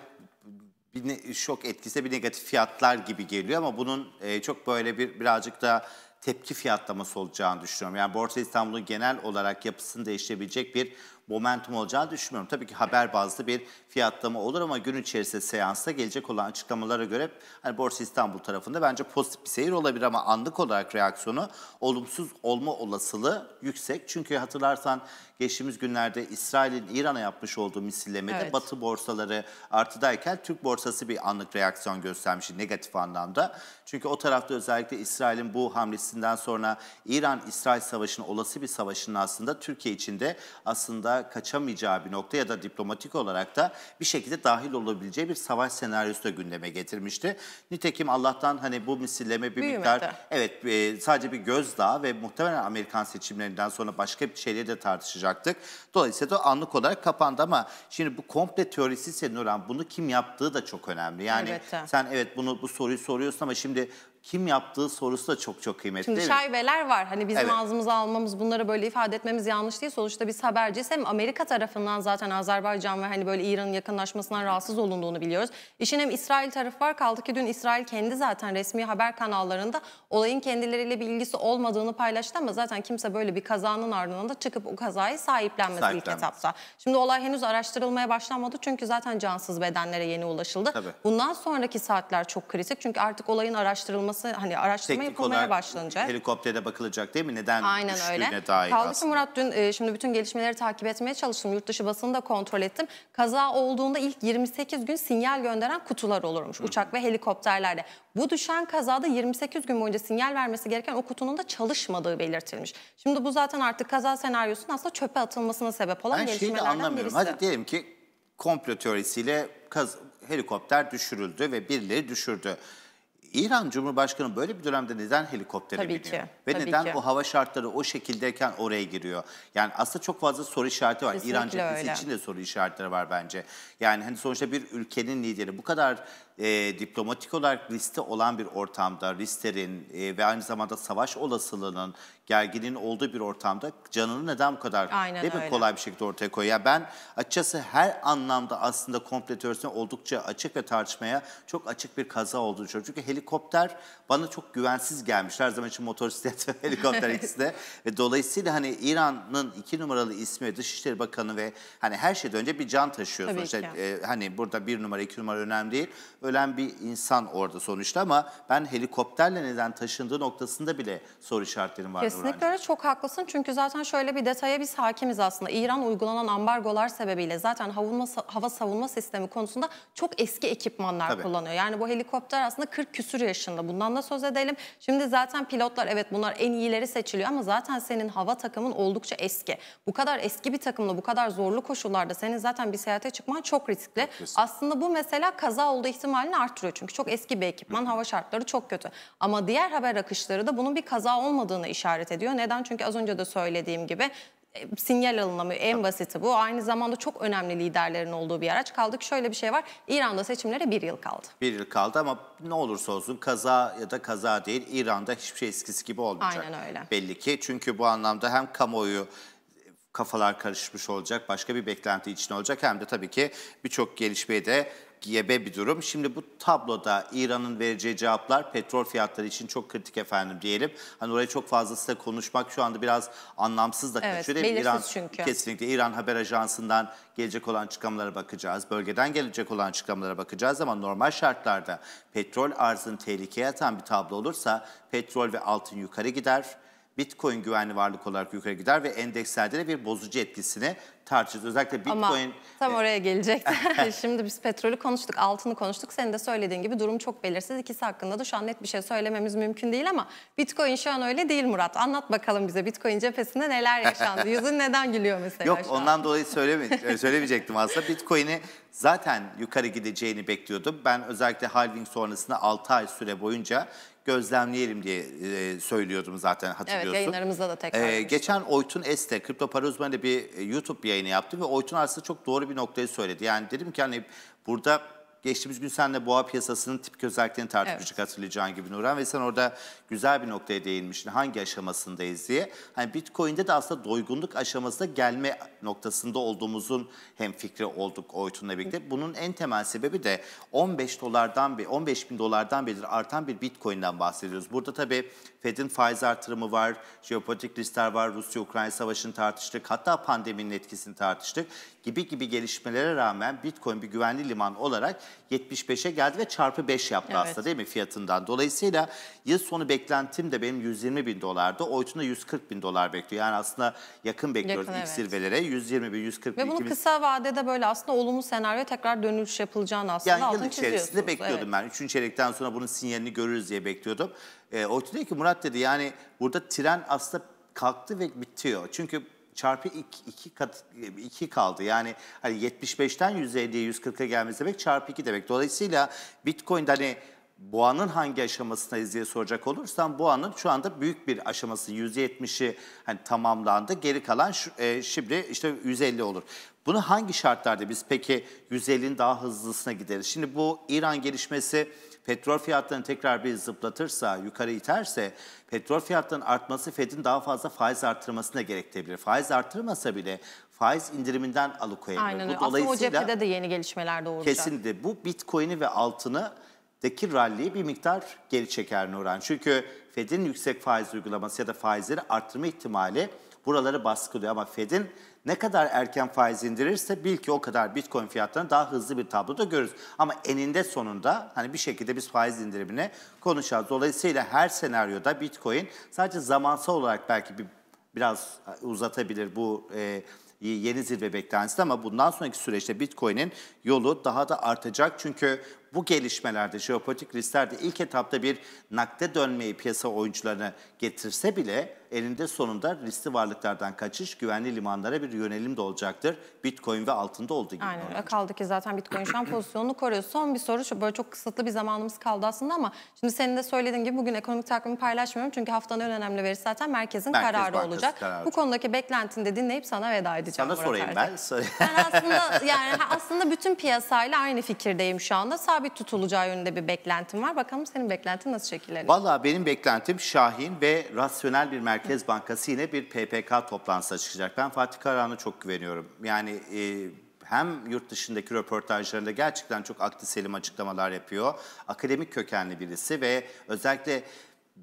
bir ne, şok etkisi bir negatif fiyatlar gibi geliyor ama bunun e, çok böyle bir birazcık da tepki fiyatlaması olacağını düşünüyorum. Yani Borsa İstanbul'un genel olarak yapısını değiştirebilecek bir momentum olacağını düşünmüyorum. Tabii ki haber bazlı bir fiyatlama olur ama gün içerisinde seansta gelecek olan açıklamalara göre hani Borsa İstanbul tarafında bence pozitif bir seyir olabilir ama anlık olarak reaksiyonu olumsuz olma olasılığı yüksek. Çünkü hatırlarsan geçtiğimiz günlerde İsrail'in İran'a yapmış olduğu misillemede evet. Batı borsaları artıdayken Türk borsası bir anlık reaksiyon göstermişti negatif anlamda. Çünkü o tarafta özellikle İsrail'in bu hamlesinden sonra İran-İsrail savaşının olası bir savaşının aslında Türkiye için de aslında kaçamayacağı bir nokta ya da diplomatik olarak da bir şekilde dahil olabileceği bir savaş senaryosu da gündeme getirmişti. Nitekim Allah'tan hani bu misilleme bir Büyümedi. miktar evet e, sadece bir gözdağı ve muhtemelen Amerikan seçimlerinden sonra başka bir şeyleri de tartışacaktık. Dolayısıyla da anlık olarak kapandı ama şimdi bu komple teorisi ise Nuran bunu kim yaptığı da çok önemli. Yani Elbette. sen evet bunu bu soruyu soruyorsun ama şimdi Yeah. kim yaptığı sorusu da çok çok kıymetli. Şimdi şaibeler var. Hani bizim evet. ağzımıza almamız, bunları böyle ifade etmemiz yanlış değil. Sonuçta biz haberciyiz. Hem Amerika tarafından zaten Azerbaycan ve hani böyle İran'ın yakınlaşmasından rahatsız olunduğunu biliyoruz. İşin hem İsrail tarafı var. Kaldı ki dün İsrail kendi zaten resmi haber kanallarında olayın kendileriyle bir ilgisi olmadığını paylaştı ama zaten kimse böyle bir kazanın ardından da çıkıp o kazayı sahiplenmedi ilk etapta. Şimdi olay henüz araştırılmaya başlanmadı çünkü zaten cansız bedenlere yeni ulaşıldı. Tabii. Bundan sonraki saatler çok kritik çünkü artık olayın araştırılması yapılması hani araştırma Teknik yapılmaya başlanacak. helikoptere bakılacak değil mi? Neden Aynen öyle. dair Kaldı ki Murat dün e, şimdi bütün gelişmeleri takip etmeye çalıştım. Yurt dışı basını da kontrol ettim. Kaza olduğunda ilk 28 gün sinyal gönderen kutular olurmuş. Hı. Uçak ve helikopterlerde. Bu düşen kazada 28 gün boyunca sinyal vermesi gereken o kutunun da çalışmadığı belirtilmiş. Şimdi bu zaten artık kaza senaryosunun aslında çöpe atılmasına sebep olan ben gelişmelerden birisi. Ben şeyi anlamıyorum. Birisi. Hadi diyelim ki komplo teorisiyle kaz helikopter düşürüldü ve birileri düşürdü. İran Cumhurbaşkanı böyle bir dönemde neden helikoptere Tabii biniyor? Ki. Ve Tabii neden ki. o hava şartları o şekildeyken oraya giriyor? Yani aslında çok fazla soru işareti var. Kesinlikle İran cephesi için de soru işaretleri var bence. Yani hani sonuçta bir ülkenin lideri bu kadar e, diplomatik olarak riskte olan bir ortamda risklerin e, ve aynı zamanda savaş olasılığının gerginin olduğu bir ortamda canını neden bu kadar Aynen değil mi, kolay bir şekilde ortaya koyuyor? Yani ben açıkçası her anlamda aslında komple teorisine oldukça açık ve tartışmaya çok açık bir kaza olduğunu düşünüyorum. Çünkü helikopter bana çok güvensiz gelmiş. Her zaman için motosiklet ve helikopter ikisi de. Ve dolayısıyla hani İran'ın iki numaralı ismi Dışişleri Bakanı ve hani her şeyden önce bir can taşıyor. Tabii E, hani burada bir numara iki numara önemli değil. Öyle ölen bir insan orada sonuçta ama ben helikopterle neden taşındığı noktasında bile soru işaretlerim var. Kesinlikle öyle çok haklısın çünkü zaten şöyle bir detaya biz hakimiz aslında. İran uygulanan ambargolar sebebiyle zaten havunma, hava savunma sistemi konusunda çok eski ekipmanlar Tabii. kullanıyor. Yani bu helikopter aslında 40 küsür yaşında bundan da söz edelim. Şimdi zaten pilotlar evet bunlar en iyileri seçiliyor ama zaten senin hava takımın oldukça eski. Bu kadar eski bir takımla bu kadar zorlu koşullarda senin zaten bir seyahate çıkman çok riskli. Kesinlikle. Aslında bu mesela kaza olduğu ihtimali ihtimalini arttırıyor. Çünkü çok eski bir ekipman, hava şartları çok kötü. Ama diğer haber akışları da bunun bir kaza olmadığını işaret ediyor. Neden? Çünkü az önce de söylediğim gibi e, sinyal alınamıyor. En basiti bu. Aynı zamanda çok önemli liderlerin olduğu bir araç. Kaldı ki şöyle bir şey var. İran'da seçimlere bir yıl kaldı. Bir yıl kaldı ama ne olursa olsun kaza ya da kaza değil İran'da hiçbir şey eskisi gibi olmayacak. Aynen öyle. Belli ki çünkü bu anlamda hem kamuoyu e, kafalar karışmış olacak, başka bir beklenti için olacak hem de tabii ki birçok gelişmeyi de gebe bir durum. Şimdi bu tabloda İran'ın vereceği cevaplar petrol fiyatları için çok kritik efendim diyelim. Hani oraya çok fazlasıyla konuşmak şu anda biraz anlamsız da evet, kaçıyor değil İran, çünkü. Kesinlikle İran Haber Ajansı'ndan gelecek olan çıkamlara bakacağız. Bölgeden gelecek olan çıkamlara bakacağız ama normal şartlarda petrol arzını tehlikeye atan bir tablo olursa petrol ve altın yukarı gider Bitcoin güvenli varlık olarak yukarı gider ve endekslerde de bir bozucu etkisini tartışırız. Özellikle Bitcoin... Ama tam e, oraya gelecektim. Şimdi biz petrolü konuştuk, altını konuştuk. Senin de söylediğin gibi durum çok belirsiz. İkisi hakkında da şu an net bir şey söylememiz mümkün değil ama Bitcoin şu an öyle değil Murat. Anlat bakalım bize Bitcoin cephesinde neler yaşandı? Yüzün neden gülüyor mesela Yok ondan dolayı söyleme, söylemeyecektim aslında. Bitcoin'i zaten yukarı gideceğini bekliyordum. Ben özellikle halving sonrasında 6 ay süre boyunca gözlemleyelim diye e, söylüyordum zaten hatırlıyorsun. Evet yayınlarımızda da tekrar. E, geçen Oytun Este, Kripto Para Uzmanı bir e, YouTube yayını yaptı ve Oytun aslında çok doğru bir noktayı söyledi. Yani dedim ki hani burada Geçtiğimiz gün senle boğa piyasasının tipik özelliklerini tartışmıştık evet. hatırlayacağın gibi Nurhan ve sen orada güzel bir noktaya değinmiştin hangi aşamasındayız diye. Hani Bitcoin'de de aslında doygunluk aşamasına gelme noktasında olduğumuzun hem fikri olduk Oytun'la birlikte. Bunun en temel sebebi de 15 dolardan 15 bin dolardan beridir artan bir Bitcoin'den bahsediyoruz. Burada tabii Fed'in faiz artırımı var, jeopolitik riskler var, Rusya-Ukrayna savaşını tartıştık, hatta pandeminin etkisini tartıştık gibi gibi gelişmelere rağmen Bitcoin bir güvenli liman olarak 75'e geldi ve çarpı 5 yaptı evet. aslında değil mi fiyatından. Dolayısıyla yıl sonu beklentim de benim 120 bin dolardı. Oytuna 140 bin dolar bekliyor. Yani aslında yakın bekliyoruz yakın, ilk evet. zirvelere. 120 bin, 140 bin. Ve bunu 2000... kısa vadede böyle aslında olumlu senaryo tekrar dönüş yapılacağını aslında yani altını çiziyorsunuz. Yani yıl içerisinde bekliyordum evet. ben. Üçüncü çeyrekten sonra bunun sinyalini görürüz diye bekliyordum. E, Oytu dedi ki Murat dedi yani burada tren aslında kalktı ve bitiyor. Çünkü çarpı iki, kat, iki kaldı. Yani hani 75'ten 150'ye 140'a gelmesi demek çarpı iki demek. Dolayısıyla Bitcoin'de hani boğanın hangi aşamasındayız diye soracak olursam boğanın şu anda büyük bir aşaması 170'i hani tamamlandı. Geri kalan şu, e, şimdi işte 150 olur. Bunu hangi şartlarda biz peki 150'nin daha hızlısına gideriz? Şimdi bu İran gelişmesi petrol fiyatlarını tekrar bir zıplatırsa, yukarı iterse petrol fiyatlarının artması Fed'in daha fazla faiz artırmasına gerektirebilir. Faiz artırmasa bile faiz indiriminden alıkoyabilir. Aynen öyle. Bu, Aslında o cephede de yeni gelişmeler doğuracak. Kesinlikle. Bu Bitcoin'i ve altını deki ralliyi bir miktar geri çeker Nuran. Çünkü Fed'in yüksek faiz uygulaması ya da faizleri artırma ihtimali buraları baskılıyor ama Fed'in ne kadar erken faiz indirirse bil ki o kadar bitcoin fiyatlarını daha hızlı bir tabloda görürüz. Ama eninde sonunda hani bir şekilde biz faiz indirimini konuşacağız. Dolayısıyla her senaryoda bitcoin sadece zamansal olarak belki bir biraz uzatabilir bu e, yeni zirve beklentisi ama bundan sonraki süreçte Bitcoin'in yolu daha da artacak. Çünkü bu gelişmelerde, jeopolitik risklerde ilk etapta bir nakde dönmeyi piyasa oyuncularına getirse bile elinde sonunda riskli varlıklardan kaçış, güvenli limanlara bir yönelim de olacaktır. Bitcoin ve altında olduğu gibi. Aynen öyle. Kaldı ki zaten Bitcoin şu an pozisyonunu koruyor. Son bir soru şu böyle çok kısıtlı bir zamanımız kaldı aslında ama şimdi senin de söylediğin gibi bugün ekonomik takvimi paylaşmıyorum. Çünkü haftanın en önemli verisi zaten merkezin Merkez kararı Bankası olacak. Kararı. Bu konudaki beklentini de dinleyip sana veda edeceğim. Sana sorayım artık. ben. ben aslında, yani aslında bütün piyasayla aynı fikirdeyim şu anda. Sadece sabit tutulacağı yönünde bir beklentim var. Bakalım senin beklentin nasıl şekilleniyor? Valla benim beklentim Şahin ve rasyonel bir merkez bankası yine bir PPK toplantısı çıkacak. Ben Fatih Karahan'a çok güveniyorum. Yani e, hem yurt dışındaki röportajlarında gerçekten çok aklı selim açıklamalar yapıyor. Akademik kökenli birisi ve özellikle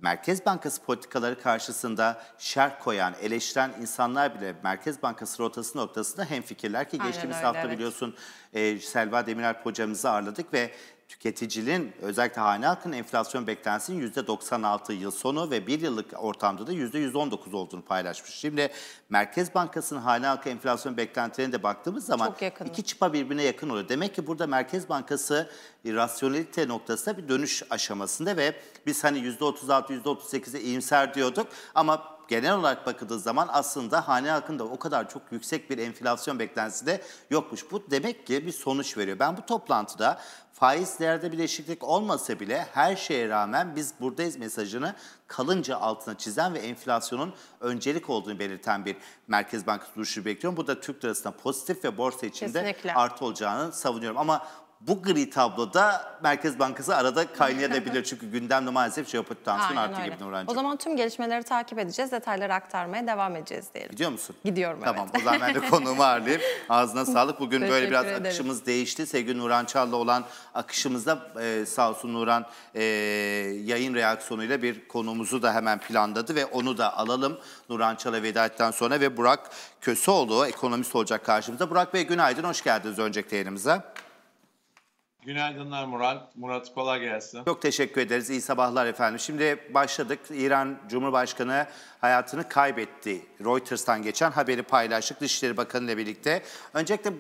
Merkez Bankası politikaları karşısında şer koyan, eleştiren insanlar bile Merkez Bankası rotası noktasında hemfikirler ki Aynen geçtiğimiz öyle, hafta evet. biliyorsun e, Selva Demirer hocamızı ağırladık ve tüketicinin özellikle hane halkının enflasyon beklentisinin %96 yıl sonu ve bir yıllık ortamda da %119 olduğunu paylaşmış. Şimdi Merkez Bankası'nın hane halkı enflasyon beklentilerine de baktığımız zaman iki çıpa birbirine yakın oluyor. Demek ki burada Merkez Bankası e, rasyonelite noktasında bir dönüş aşamasında ve biz hani %36, %38'e iyimser diyorduk ama genel olarak bakıldığı zaman aslında hane halkında o kadar çok yüksek bir enflasyon beklentisi de yokmuş. Bu demek ki bir sonuç veriyor. Ben bu toplantıda faiz değerde bir değişiklik olmasa bile her şeye rağmen biz buradayız mesajını kalınca altına çizen ve enflasyonun öncelik olduğunu belirten bir Merkez Bankası duruşu bekliyorum. Bu da Türk lirasına pozitif ve borsa içinde Kesinlikle. artı olacağını savunuyorum. Ama bu gri tabloda Merkez Bankası arada kaynayabilir. Çünkü gündemde maalesef jeopotansiyonun arttı gibi Nurhan'cığım. O zaman tüm gelişmeleri takip edeceğiz. Detayları aktarmaya devam edeceğiz diyelim. Gidiyor musun? Gidiyorum Tamam evet. o zaman ben de konuğumu ağırlayayım. Ağzına sağlık. Bugün böyle biraz ederim. akışımız değişti. Sevgili Nurhan Çal'la olan akışımızda e, sağ olsun Nurhan e, yayın reaksiyonuyla bir konumuzu da hemen planladı ve onu da alalım. Nurhan Çal'a veda ettikten sonra ve Burak Köseoğlu ekonomist olacak karşımıza. Burak Bey günaydın, hoş geldiniz öncelikle yayınımıza. Günaydınlar Murat. Murat kolay gelsin. Çok teşekkür ederiz. İyi sabahlar efendim. Şimdi başladık. İran Cumhurbaşkanı hayatını kaybetti. Reuters'tan geçen haberi paylaştık Dışişleri Bakanı ile birlikte. Öncelikle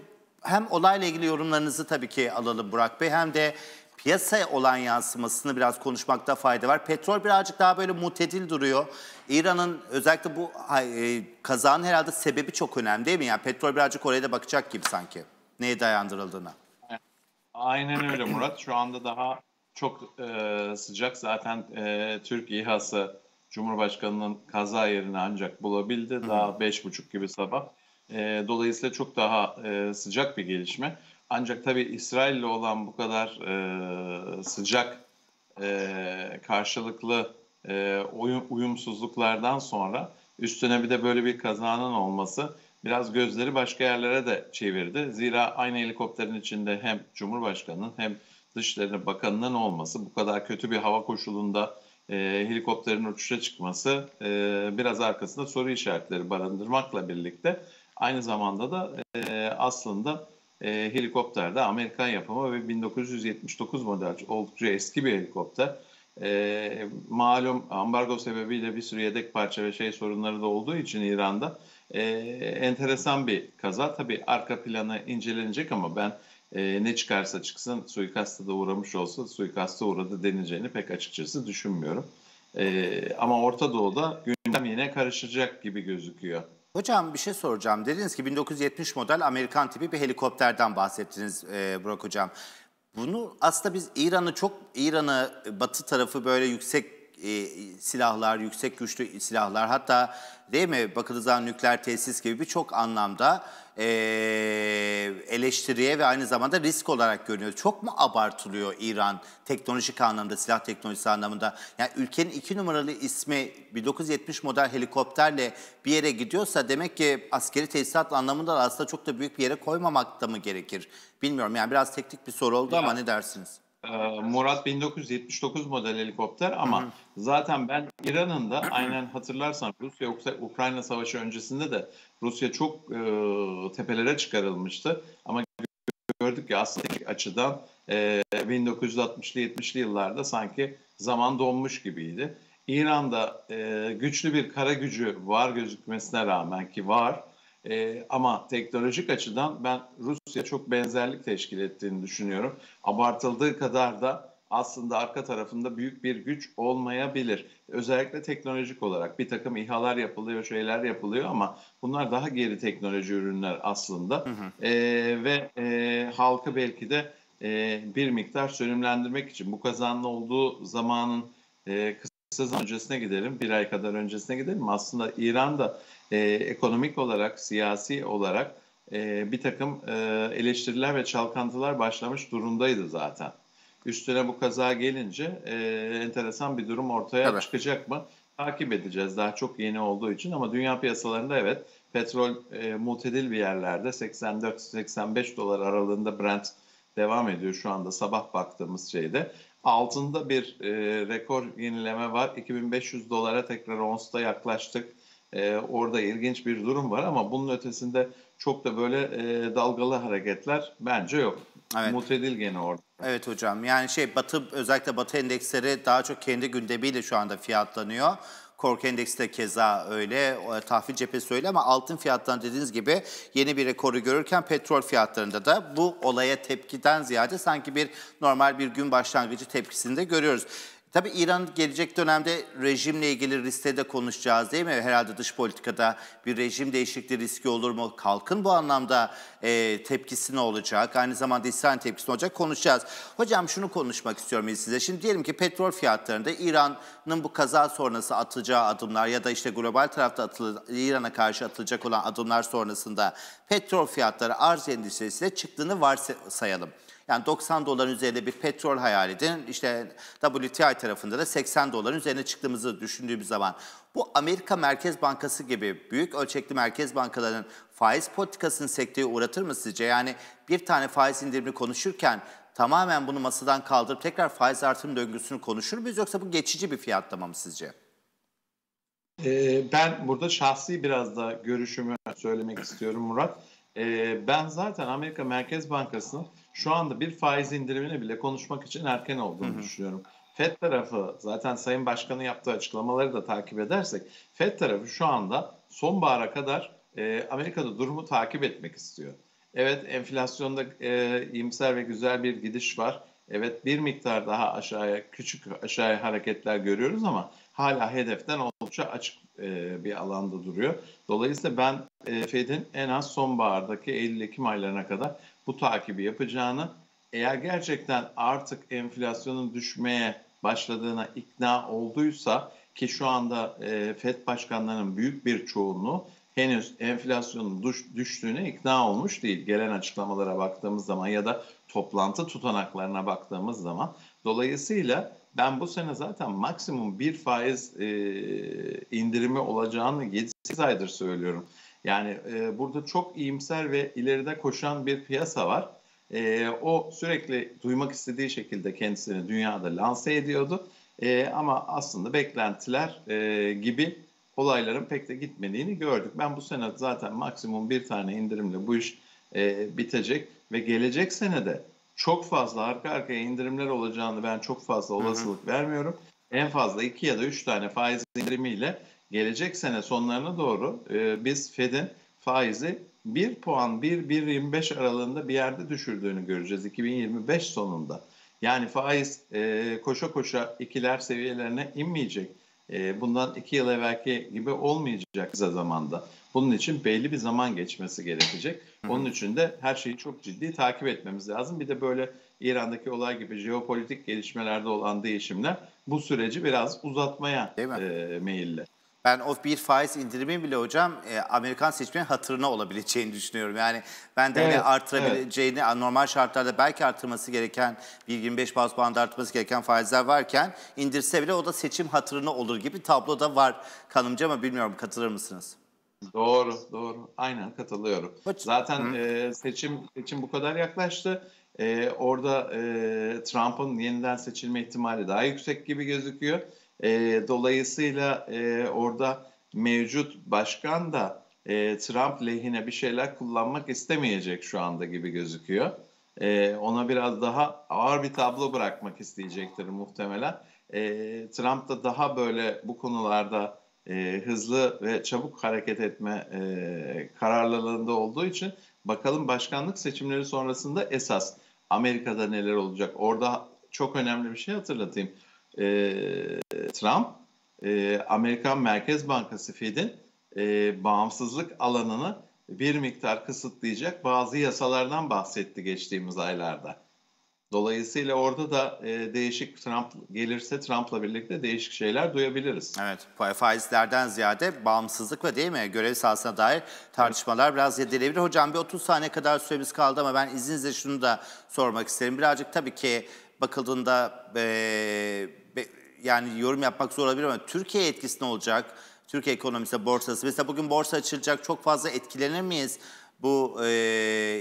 hem olayla ilgili yorumlarınızı tabii ki alalım Burak Bey hem de piyasaya olan yansımasını biraz konuşmakta fayda var. Petrol birazcık daha böyle mutedil duruyor. İran'ın özellikle bu e, kazanın herhalde sebebi çok önemli değil mi? Yani petrol birazcık oraya da bakacak gibi sanki. Neye dayandırıldığına. Aynen öyle Murat. Şu anda daha çok e, sıcak. Zaten e, Türk İHA'sı Cumhurbaşkanı'nın kaza yerini ancak bulabildi. Daha beş buçuk gibi sabah. E, dolayısıyla çok daha e, sıcak bir gelişme. Ancak tabii İsrail'le olan bu kadar e, sıcak e, karşılıklı e, uyumsuzluklardan sonra üstüne bir de böyle bir kazanın olması biraz gözleri başka yerlere de çevirdi. Zira aynı helikopterin içinde hem Cumhurbaşkanı'nın hem Dışişleri Bakanı'nın olması bu kadar kötü bir hava koşulunda e, helikopterin uçuşa çıkması e, biraz arkasında soru işaretleri barındırmakla birlikte aynı zamanda da e, aslında e, helikopterde Amerikan yapımı ve 1979 model oldukça eski bir helikopter. E, malum ambargo sebebiyle bir sürü yedek parça ve şey sorunları da olduğu için İran'da e, enteresan bir kaza. Tabii arka planı incelenecek ama ben e, ne çıkarsa çıksın suikasta da uğramış olsa suikasta uğradı denileceğini pek açıkçası düşünmüyorum. E, ama Orta Doğu'da gündem yine karışacak gibi gözüküyor. Hocam bir şey soracağım. Dediniz ki 1970 model Amerikan tipi bir helikopterden bahsettiniz e, Burak Hocam. Bunu aslında biz İran'ı çok İran'ı batı tarafı böyle yüksek e, silahlar, yüksek güçlü silahlar hatta değil mi Bakıldığında nükleer tesis gibi birçok anlamda e, eleştiriye ve aynı zamanda risk olarak görünüyor. Çok mu abartılıyor İran teknolojik anlamda, silah teknolojisi anlamında? Yani ülkenin iki numaralı ismi 1970 model helikopterle bir yere gidiyorsa demek ki askeri tesisat anlamında da aslında çok da büyük bir yere koymamak da mı gerekir? Bilmiyorum yani biraz teknik bir soru oldu ya. ama ne dersiniz? e, Murat 1979 model helikopter ama Hı-hı. zaten ben İran'ın da aynen hatırlarsan Rusya yoksa Ukrayna savaşı öncesinde de Rusya çok e, tepelere çıkarılmıştı ama gördük ki aslında açıdan e, 1960'lı 70'li yıllarda sanki zaman donmuş gibiydi. İran'da e, güçlü bir kara gücü var gözükmesine rağmen ki var e, ama teknolojik açıdan ben Rusya çok benzerlik teşkil ettiğini düşünüyorum. Abartıldığı kadar da aslında arka tarafında büyük bir güç olmayabilir. Özellikle teknolojik olarak bir takım İHA'lar yapılıyor, şeyler yapılıyor ama bunlar daha geri teknoloji ürünler aslında. Hı hı. E, ve e, halkı belki de e, bir miktar sönümlendirmek için bu kazanın olduğu zamanın e, kısa zaman öncesine gidelim, bir ay kadar öncesine gidelim. Aslında İran'da e, ekonomik olarak, siyasi olarak e, bir takım e, eleştiriler ve çalkantılar başlamış durumdaydı zaten. Üstüne bu kaza gelince e, enteresan bir durum ortaya evet. çıkacak mı? Takip edeceğiz daha çok yeni olduğu için ama dünya piyasalarında evet petrol e, mutedil bir yerlerde 84-85 dolar aralığında Brent devam ediyor şu anda sabah baktığımız şeyde. Altında bir e, rekor yenileme var. 2500 dolara tekrar onsta yaklaştık. E, orada ilginç bir durum var ama bunun ötesinde çok da böyle e, dalgalı hareketler bence yok. Evet. Mutedil gene orada. Evet hocam yani şey batı özellikle batı endeksleri daha çok kendi gündemiyle şu anda fiyatlanıyor. Kork endeksi de keza öyle, tahvil cephesi öyle ama altın fiyatlarında dediğiniz gibi yeni bir rekoru görürken petrol fiyatlarında da bu olaya tepkiden ziyade sanki bir normal bir gün başlangıcı tepkisini de görüyoruz. Tabii İran gelecek dönemde rejimle ilgili riskte de konuşacağız değil mi? Herhalde dış politikada bir rejim değişikliği riski olur mu? Kalkın bu anlamda e, tepkisi ne olacak? Aynı zamanda İsrail tepkisi ne olacak? Konuşacağız. Hocam şunu konuşmak istiyorum size. Şimdi diyelim ki petrol fiyatlarında İran'ın bu kaza sonrası atacağı adımlar ya da işte global tarafta İran'a karşı atılacak olan adımlar sonrasında petrol fiyatları arz endüstrisine çıktığını varsayalım. Yani 90 doların üzerinde bir petrol hayal edin. İşte WTI tarafında da 80 doların üzerine çıktığımızı düşündüğümüz zaman bu Amerika Merkez Bankası gibi büyük ölçekli merkez bankalarının faiz politikasını sekteye uğratır mı sizce? Yani bir tane faiz indirimi konuşurken tamamen bunu masadan kaldırıp tekrar faiz artım döngüsünü konuşur muyuz yoksa bu geçici bir fiyatlama mı sizce? Ee, ben burada şahsi biraz da görüşümü söylemek istiyorum Murat. Ee, ben zaten Amerika Merkez Bankası'nın şu anda bir faiz indirimini bile konuşmak için erken olduğunu Hı-hı. düşünüyorum. FED tarafı zaten Sayın Başkan'ın yaptığı açıklamaları da takip edersek FED tarafı şu anda sonbahara kadar e, Amerika'da durumu takip etmek istiyor. Evet enflasyonda e, iyimser ve güzel bir gidiş var. Evet bir miktar daha aşağıya küçük aşağıya hareketler görüyoruz ama hala hedeften oldukça açık e, bir alanda duruyor. Dolayısıyla ben e, Fed'in en az sonbahardaki Eylül-Ekim aylarına kadar bu takibi yapacağını eğer gerçekten artık enflasyonun düşmeye başladığına ikna olduysa ki şu anda e, FED başkanlarının büyük bir çoğunluğu henüz enflasyonun düş, düştüğüne ikna olmuş değil. Gelen açıklamalara baktığımız zaman ya da toplantı tutanaklarına baktığımız zaman. Dolayısıyla ben bu sene zaten maksimum bir faiz e, indirimi olacağını 7-8 aydır söylüyorum. Yani e, burada çok iyimser ve ileride koşan bir piyasa var. E, o sürekli duymak istediği şekilde kendisini dünyada lanse ediyordu. E, ama aslında beklentiler e, gibi olayların pek de gitmediğini gördük. Ben bu sene zaten maksimum bir tane indirimle bu iş e, bitecek ve gelecek sene de çok fazla arka arkaya indirimler olacağını ben çok fazla olasılık Hı-hı. vermiyorum. En fazla iki ya da üç tane faiz indirimiyle gelecek sene sonlarına doğru e, biz Fed'in faizi 1 puan 1-1.25 aralığında bir yerde düşürdüğünü göreceğiz 2025 sonunda. Yani faiz e, koşa koşa ikiler seviyelerine inmeyecek. E, bundan iki yıl evvelki gibi olmayacak kısa zamanda. Bunun için belli bir zaman geçmesi gerekecek. Onun için de her şeyi çok ciddi takip etmemiz lazım. Bir de böyle İran'daki olay gibi jeopolitik gelişmelerde olan değişimler bu süreci biraz uzatmaya e, meyilli. Ben o bir faiz indirimi bile hocam e, Amerikan seçmenin hatırına olabileceğini düşünüyorum. Yani ben de hani evet, artırabileceğini evet. normal şartlarda belki artırması gereken bir 25 baz puanda artması gereken faizler varken indirse bile o da seçim hatırına olur gibi tablo da var kanımca ama bilmiyorum katılır mısınız? Doğru, doğru. Aynen katılıyorum. Hocam. Zaten e, seçim seçim bu kadar yaklaştı. E, orada e, Trump'ın yeniden seçilme ihtimali daha yüksek gibi gözüküyor. E, dolayısıyla e, orada mevcut başkan da e, Trump lehine bir şeyler kullanmak istemeyecek şu anda gibi gözüküyor. E, ona biraz daha ağır bir tablo bırakmak isteyecektir muhtemelen. E, Trump da daha böyle bu konularda e, hızlı ve çabuk hareket etme e, kararlılığında olduğu için bakalım başkanlık seçimleri sonrasında esas Amerika'da neler olacak? Orada çok önemli bir şey hatırlatayım e, Trump e, Amerikan Merkez Bankası Fed'in e, bağımsızlık alanını bir miktar kısıtlayacak bazı yasalardan bahsetti geçtiğimiz aylarda. Dolayısıyla orada da e, değişik Trump gelirse Trump'la birlikte değişik şeyler duyabiliriz. Evet faizlerden ziyade bağımsızlık ve değil mi görev sahasına dair tartışmalar evet. biraz yedelebilir. Hocam bir 30 saniye kadar süremiz kaldı ama ben izninizle şunu da sormak isterim. Birazcık tabii ki bakıldığında... E, yani yorum yapmak zor olabilir ama Türkiye etkisi ne olacak? Türkiye ekonomisi, borsası. Mesela bugün borsa açılacak çok fazla etkilenir miyiz? Bu e,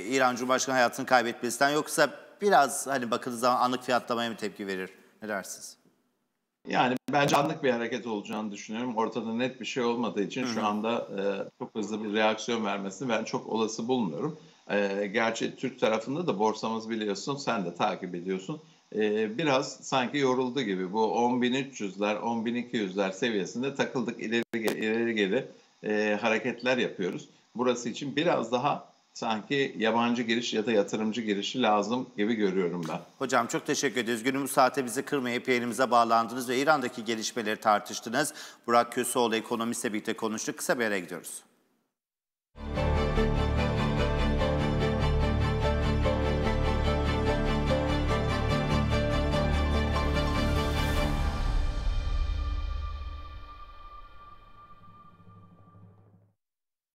İran Cumhurbaşkanı hayatını kaybetmesinden yoksa biraz hani bakıldığı zaman anlık fiyatlamaya mı tepki verir? Ne dersiniz? Yani bence anlık bir hareket olacağını düşünüyorum. Ortada net bir şey olmadığı için Hı-hı. şu anda e, çok hızlı bir reaksiyon vermesini ben çok olası bulmuyorum. E, gerçi Türk tarafında da borsamız biliyorsun, sen de takip ediyorsun. Ee, biraz sanki yoruldu gibi. Bu 10.300'ler, 10.200'ler seviyesinde takıldık ileri geri, ileri geri e, hareketler yapıyoruz. Burası için biraz daha sanki yabancı giriş ya da yatırımcı girişi lazım gibi görüyorum ben. Hocam çok teşekkür ederiz. Günümüz saate bizi kırmayıp yayınımıza bağlandınız ve İran'daki gelişmeleri tartıştınız. Burak Köseoğlu ekonomistle birlikte konuştuk. Kısa bir yere gidiyoruz. Müzik